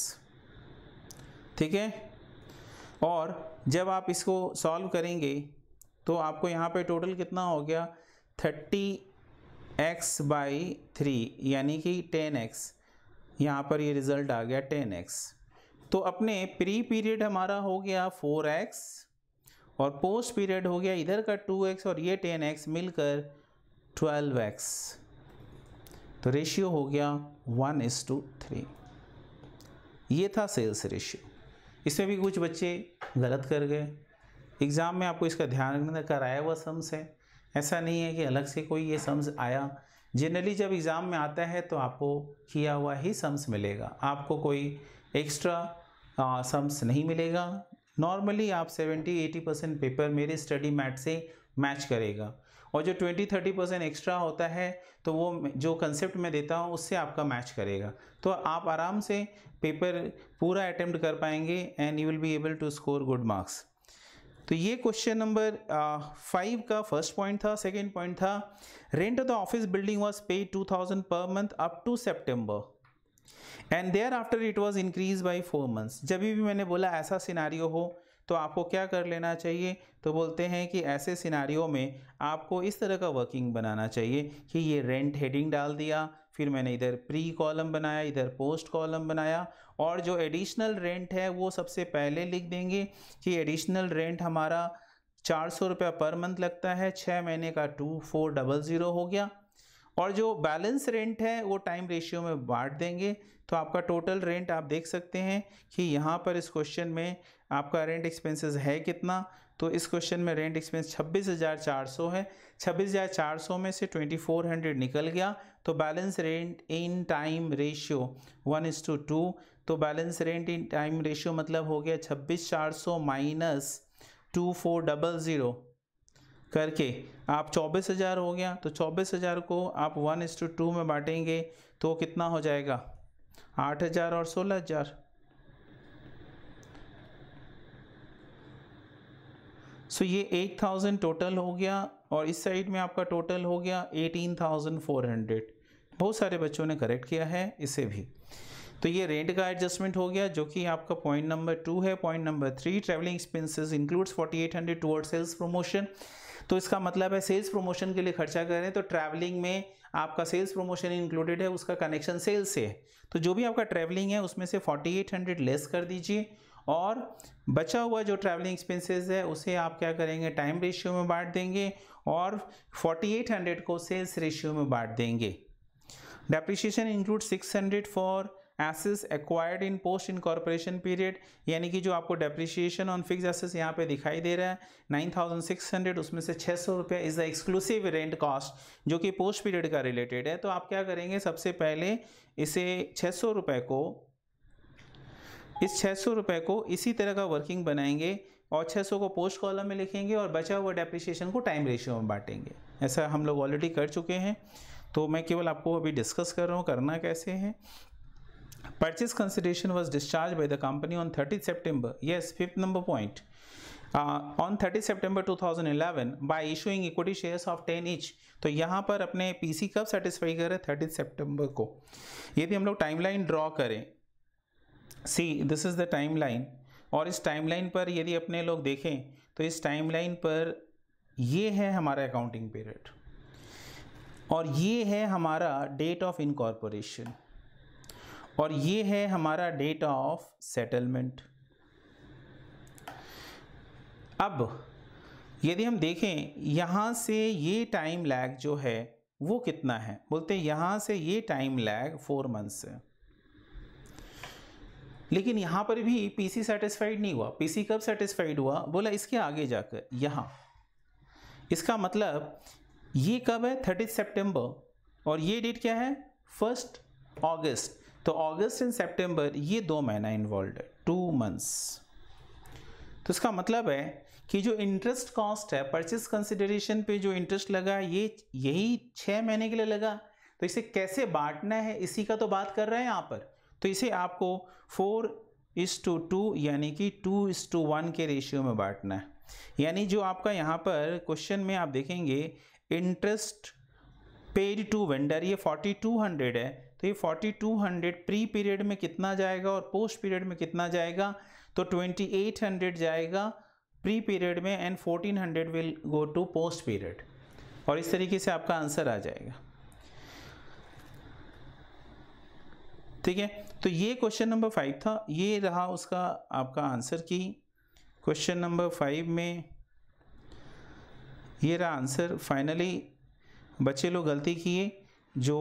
ठीक है और जब आप इसको सॉल्व करेंगे तो आपको यहाँ पे टोटल कितना हो गया थर्टी एक्स बाई थ्री यानी कि टेन एक्स यहाँ पर ये रिज़ल्ट आ गया टेन एक्स तो अपने प्री पीरियड हमारा हो गया फोर एक्स और पोस्ट पीरियड हो गया इधर का टू एक्स और ये टेन एक्स मिलकर ट्वेल्व एक्स तो रेशियो हो गया वन इज टू थ्री ये था सेल्स रेशियो इसमें भी कुछ बच्चे गलत कर गए एग्ज़ाम में आपको इसका ध्यान रखना कराया हुआ सम्स है ऐसा नहीं है कि अलग से कोई ये सम्स आया जनरली जब एग्ज़ाम में आता है तो आपको किया हुआ ही सम्स मिलेगा आपको कोई एक्स्ट्रा सम्स नहीं मिलेगा नॉर्मली आप 70-80 परसेंट पेपर मेरे स्टडी मैट से मैच करेगा और जो 20-30 परसेंट एक्स्ट्रा होता है तो वो जो कंसेप्ट मैं देता हूँ उससे आपका मैच करेगा तो आप आराम से पेपर पूरा अटैम्प्ट कर पाएंगे and you will be able to score good marks तो ये क्वेश्चन नंबर फाइव का फर्स्ट पॉइंट था सेकेंड पॉइंट था rent of the office building was pay two thousand per month up to September and thereafter it was increase by four months जब भी मैंने बोला ऐसा सिनारियो हो तो आपको क्या कर लेना चाहिए तो बोलते हैं कि ऐसे सिनारियो में आपको इस तरह का वर्किंग बनाना चाहिए कि ये रेंट हेडिंग डाल दिया फिर मैंने इधर प्री कॉलम बनाया इधर पोस्ट कॉलम बनाया और जो एडिशनल रेंट है वो सबसे पहले लिख देंगे कि एडिशनल रेंट हमारा चार सौ रुपया पर मंथ लगता है छः महीने का टू फोर डबल ज़ीरो हो गया और जो बैलेंस रेंट है वो टाइम रेशियो में बांट देंगे तो आपका टोटल रेंट आप देख सकते हैं कि यहाँ पर इस क्वेश्चन में आपका रेंट एक्सपेंसेस है कितना तो इस क्वेश्चन में रेंट एक्सपेंस छब्बीस हज़ार चार सौ है छब्बीस हज़ार चार सौ में से ट्वेंटी फोर हंड्रेड निकल गया तो balance rent in time ratio one is to two two balance rent in time ratio मतलब हो गया छब्बीस चार सौ minus two four double zero करके आप चौबीस हज़ार हो गया तो चौबीस हज़ार को आप वन इज टू टू में बांटेंगे तो कितना हो जाएगा आठ हज़ार और सोलह हज़ार सो so, ये 8000 टोटल हो गया और इस साइड में आपका टोटल हो गया 18,400 बहुत सारे बच्चों ने करेक्ट किया है इसे भी तो ये रेंट का एडजस्टमेंट हो गया जो कि आपका पॉइंट नंबर टू है point number three travelling expenses includes 4800 toward sales promotion तो इसका मतलब है सेल्स प्रमोशन के लिए खर्चा करें तो ट्रैवलिंग में आपका सेल्स प्रमोशन इंक्लूडेड है उसका कनेक्शन सेल्स से है तो जो भी आपका ट्रैवलिंग है उसमें से 4800 लेस कर दीजिए और बचा हुआ जो ट्रैवलिंग एक्सपेंसेस है उसे आप क्या करेंगे टाइम रेशियो में बांट देंगे और 4800 को सेल्स रेशियो में बांट देंगे डेप्रिशिएशन इंक्लूड 600 फॉर एसेस acquired in post incorporation period यानी कि जो आपको डेप्रिशिएशन ऑन फिक्स एसेस यहाँ पे दिखाई दे रहा है 9,600 उसमें से छः सौ रुपया is the exclusive rent cost जो कि पोस्ट पीरियड का रिलेटेड है तो आप क्या करेंगे सबसे पहले इसे छः सौ रुपये को इस छः सौ को इसी तरह का वर्किंग बनाएंगे और 600 को पोस्ट कॉलम में लिखेंगे और बचा हुआ डेप्रिसिएशन को टाइम रेशियो में बांटेंगे ऐसा हम लोग ऑलरेडी कर चुके हैं तो मैं केवल आपको अभी डिस्कस कर रहा हूँ करना कैसे है consideration was discharge by the company on thirty September yes fifth number point on thirty September two thousand eleven by issuing equity shares of ten each तो यहाँ पर अपने पी सी कब सेटिस्फाई करें थर्टी सेप्टेम्बर को यदि हम लोग टाइमलाइन ड्रॉ करें see this is the timeline और इस टाइमलाइन पर यदि अपने लोग देखें तो इस टाइमलाइन पर ये है हमारा अकाउंटिंग पीरियड और ये है हमारा डेट ऑफ इनकॉर्पोरेशन और ये है हमारा डेट ऑफ सेटलमेंट अब यदि हम देखें यहाँ से ये टाइम लैग जो है वो कितना है बोलते हैं यहाँ से ये टाइम लैग फोर मंथ्स है लेकिन यहाँ पर भी पीसी सेटिस्फाइड नहीं हुआ पीसी कब सेटिस्फाइड हुआ बोला इसके आगे जाकर यहाँ इसका मतलब ये कब है थर्टी सितंबर और ये डेट क्या है फर्स्ट अगस्त तो अगस्त एंड सितंबर ये दो महीना इन्वॉल्व है टू मंथ्स तो इसका मतलब है कि जो इंटरेस्ट कॉस्ट है परचेस कंसिडरेशन पे जो इंटरेस्ट लगा ये यही छः महीने के लिए लगा तो इसे कैसे बांटना है इसी का तो बात कर रहे हैं यहाँ पर तो इसे आपको फोर इस टू टू यानी कि टू इस टू वन के रेशियो में बांटना है यानी जो आपका यहाँ पर क्वेश्चन में आप देखेंगे इंटरेस्ट पेड टू वेंडर ये फोर्टी टू हंड्रेड है तो ये forty two hundred pre period में कितना जाएगा और पोस्ट पीरियड में कितना जाएगा तो ट्वेंटी एट हंड्रेड जाएगा प्री पीरियड में and fourteen hundred will go to post period और इस तरीके से आपका आंसर आ जाएगा ठीक है तो ये क्वेश्चन नंबर फाइव था ये रहा उसका आपका आंसर की क्वेश्चन नंबर फाइव में ये रहा आंसर फाइनली बच्चे लोग गलती किए जो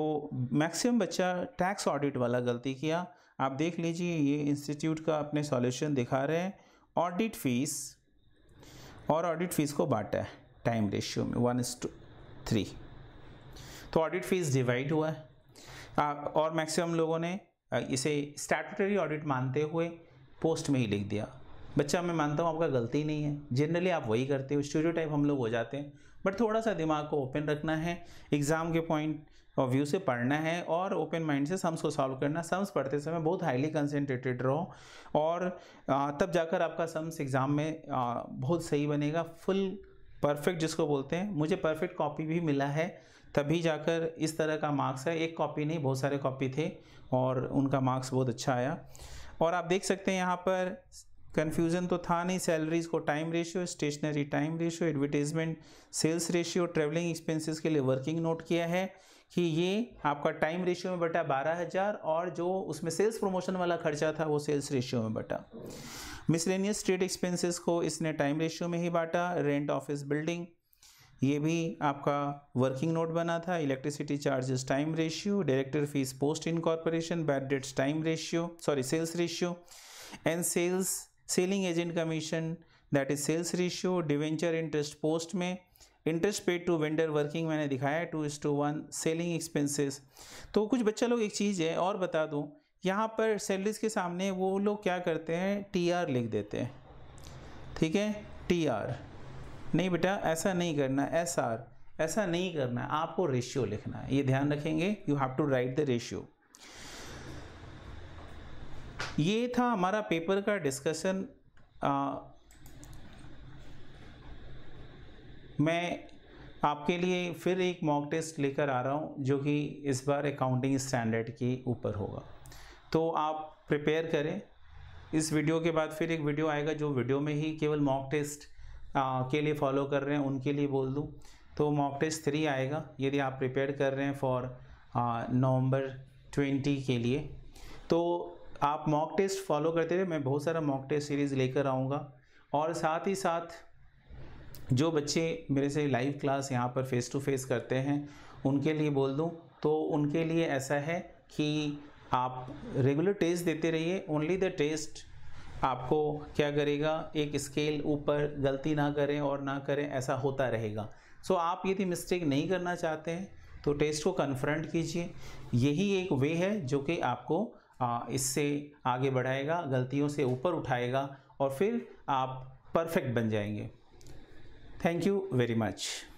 मैक्सिमम बच्चा टैक्स ऑडिट वाला गलती किया आप देख लीजिए ये इंस्टीट्यूट का अपने सॉल्यूशन दिखा रहे हैं ऑडिट फीस और ऑडिट फीस को बांटा है टाइम रेशियो में वन इज़ टू थ्री तो ऑडिट फीस डिवाइड हुआ है आप और मैक्सिमम लोगों ने इसे स्टैटूटरी ऑडिट मानते हुए पोस्ट में ही लिख दिया बच्चा मैं मानता हूँ आपका गलती नहीं है जनरली आप वही करते हो स्टूडियो टाइप हम लोग हो जाते हैं बट थोड़ा सा दिमाग को ओपन रखना है एग्ज़ाम के पॉइंट ऑफ व्यू से पढ़ना है और ओपन माइंड से सम्स को सॉल्व करना सम्स पढ़ते समय बहुत हाईली कंसेंट्रेटेड रहो और तब जाकर आपका सम्स एग्ज़ाम में बहुत सही बनेगा फुल परफेक्ट जिसको बोलते हैं मुझे परफेक्ट कॉपी भी मिला है तभी जाकर इस तरह का मार्क्स है एक कॉपी नहीं बहुत सारे कॉपी थे और उनका मार्क्स बहुत अच्छा आया और आप देख सकते हैं यहाँ पर कन्फ्यूज़न तो था नहीं सैलरीज़ को time ratio stationery time ratio advertisement sales ratio travelling expenses के लिए वर्किंग नोट किया है कि ये आपका टाइम रेशियो में बटा बारह हज़ार और जो उसमें सेल्स प्रमोशन वाला खर्चा था वो सेल्स रेशियो में बटा मिसलेनियस स्ट्रीट एक्सपेंसेस को इसने टाइम रेशियो में ही बांटा रेंट ऑफिस बिल्डिंग ये भी आपका वर्किंग नोट बना था electricity charges time ratio director fees post incorporation bad debts time ratio sorry sales ratio and sales selling agent commission that is sales ratio debenture interest post में interest paid to vendor working मैंने दिखाया है two is to one selling expenses तो कुछ बच्चा लोग एक चीज़ है और बता दूँ यहाँ पर सैलरीज के सामने वो लोग क्या करते हैं टी आर लिख देते हैं ठीक है टी आर नहीं बेटा ऐसा नहीं करना एस आर ऐसा नहीं करना है आपको रेशियो लिखना है ये ध्यान रखेंगे you have to write the ratio ये था हमारा पेपर का डिस्कशन मैं आपके लिए फिर एक मॉक टेस्ट लेकर आ रहा हूँ जो कि इस बार अकाउंटिंग स्टैंडर्ड के ऊपर होगा तो आप प्रिपेयर करें इस वीडियो के बाद फिर एक वीडियो आएगा जो वीडियो में ही केवल मॉक टेस्ट के लिए फॉलो कर रहे हैं उनके लिए बोल दूँ तो मॉक टेस्ट थ्री आएगा यदि आप प्रिपेयर कर रहे हैं फॉर नवंबर ट्वेंटी के लिए तो आप मॉक टेस्ट फॉलो करते रहे मैं बहुत सारा मॉक टेस्ट सीरीज़ लेकर आऊँगा और साथ ही साथ जो बच्चे मेरे से लाइव क्लास यहाँ पर फेस टू फेस करते हैं उनके लिए बोल दूँ तो उनके लिए ऐसा है कि आप रेगुलर टेस्ट देते रहिए ओनली द टेस्ट आपको क्या करेगा एक स्केल ऊपर गलती ना करें और ना करें ऐसा होता रहेगा सो so, आप यदि मिस्टेक नहीं करना चाहते हैं तो टेस्ट को कन्फ्रंट कीजिए यही एक वे है जो कि आपको इससे आगे बढ़ाएगा गलतियों से ऊपर उठाएगा और फिर आप परफेक्ट बन जाएंगे थैंक यू वेरी मच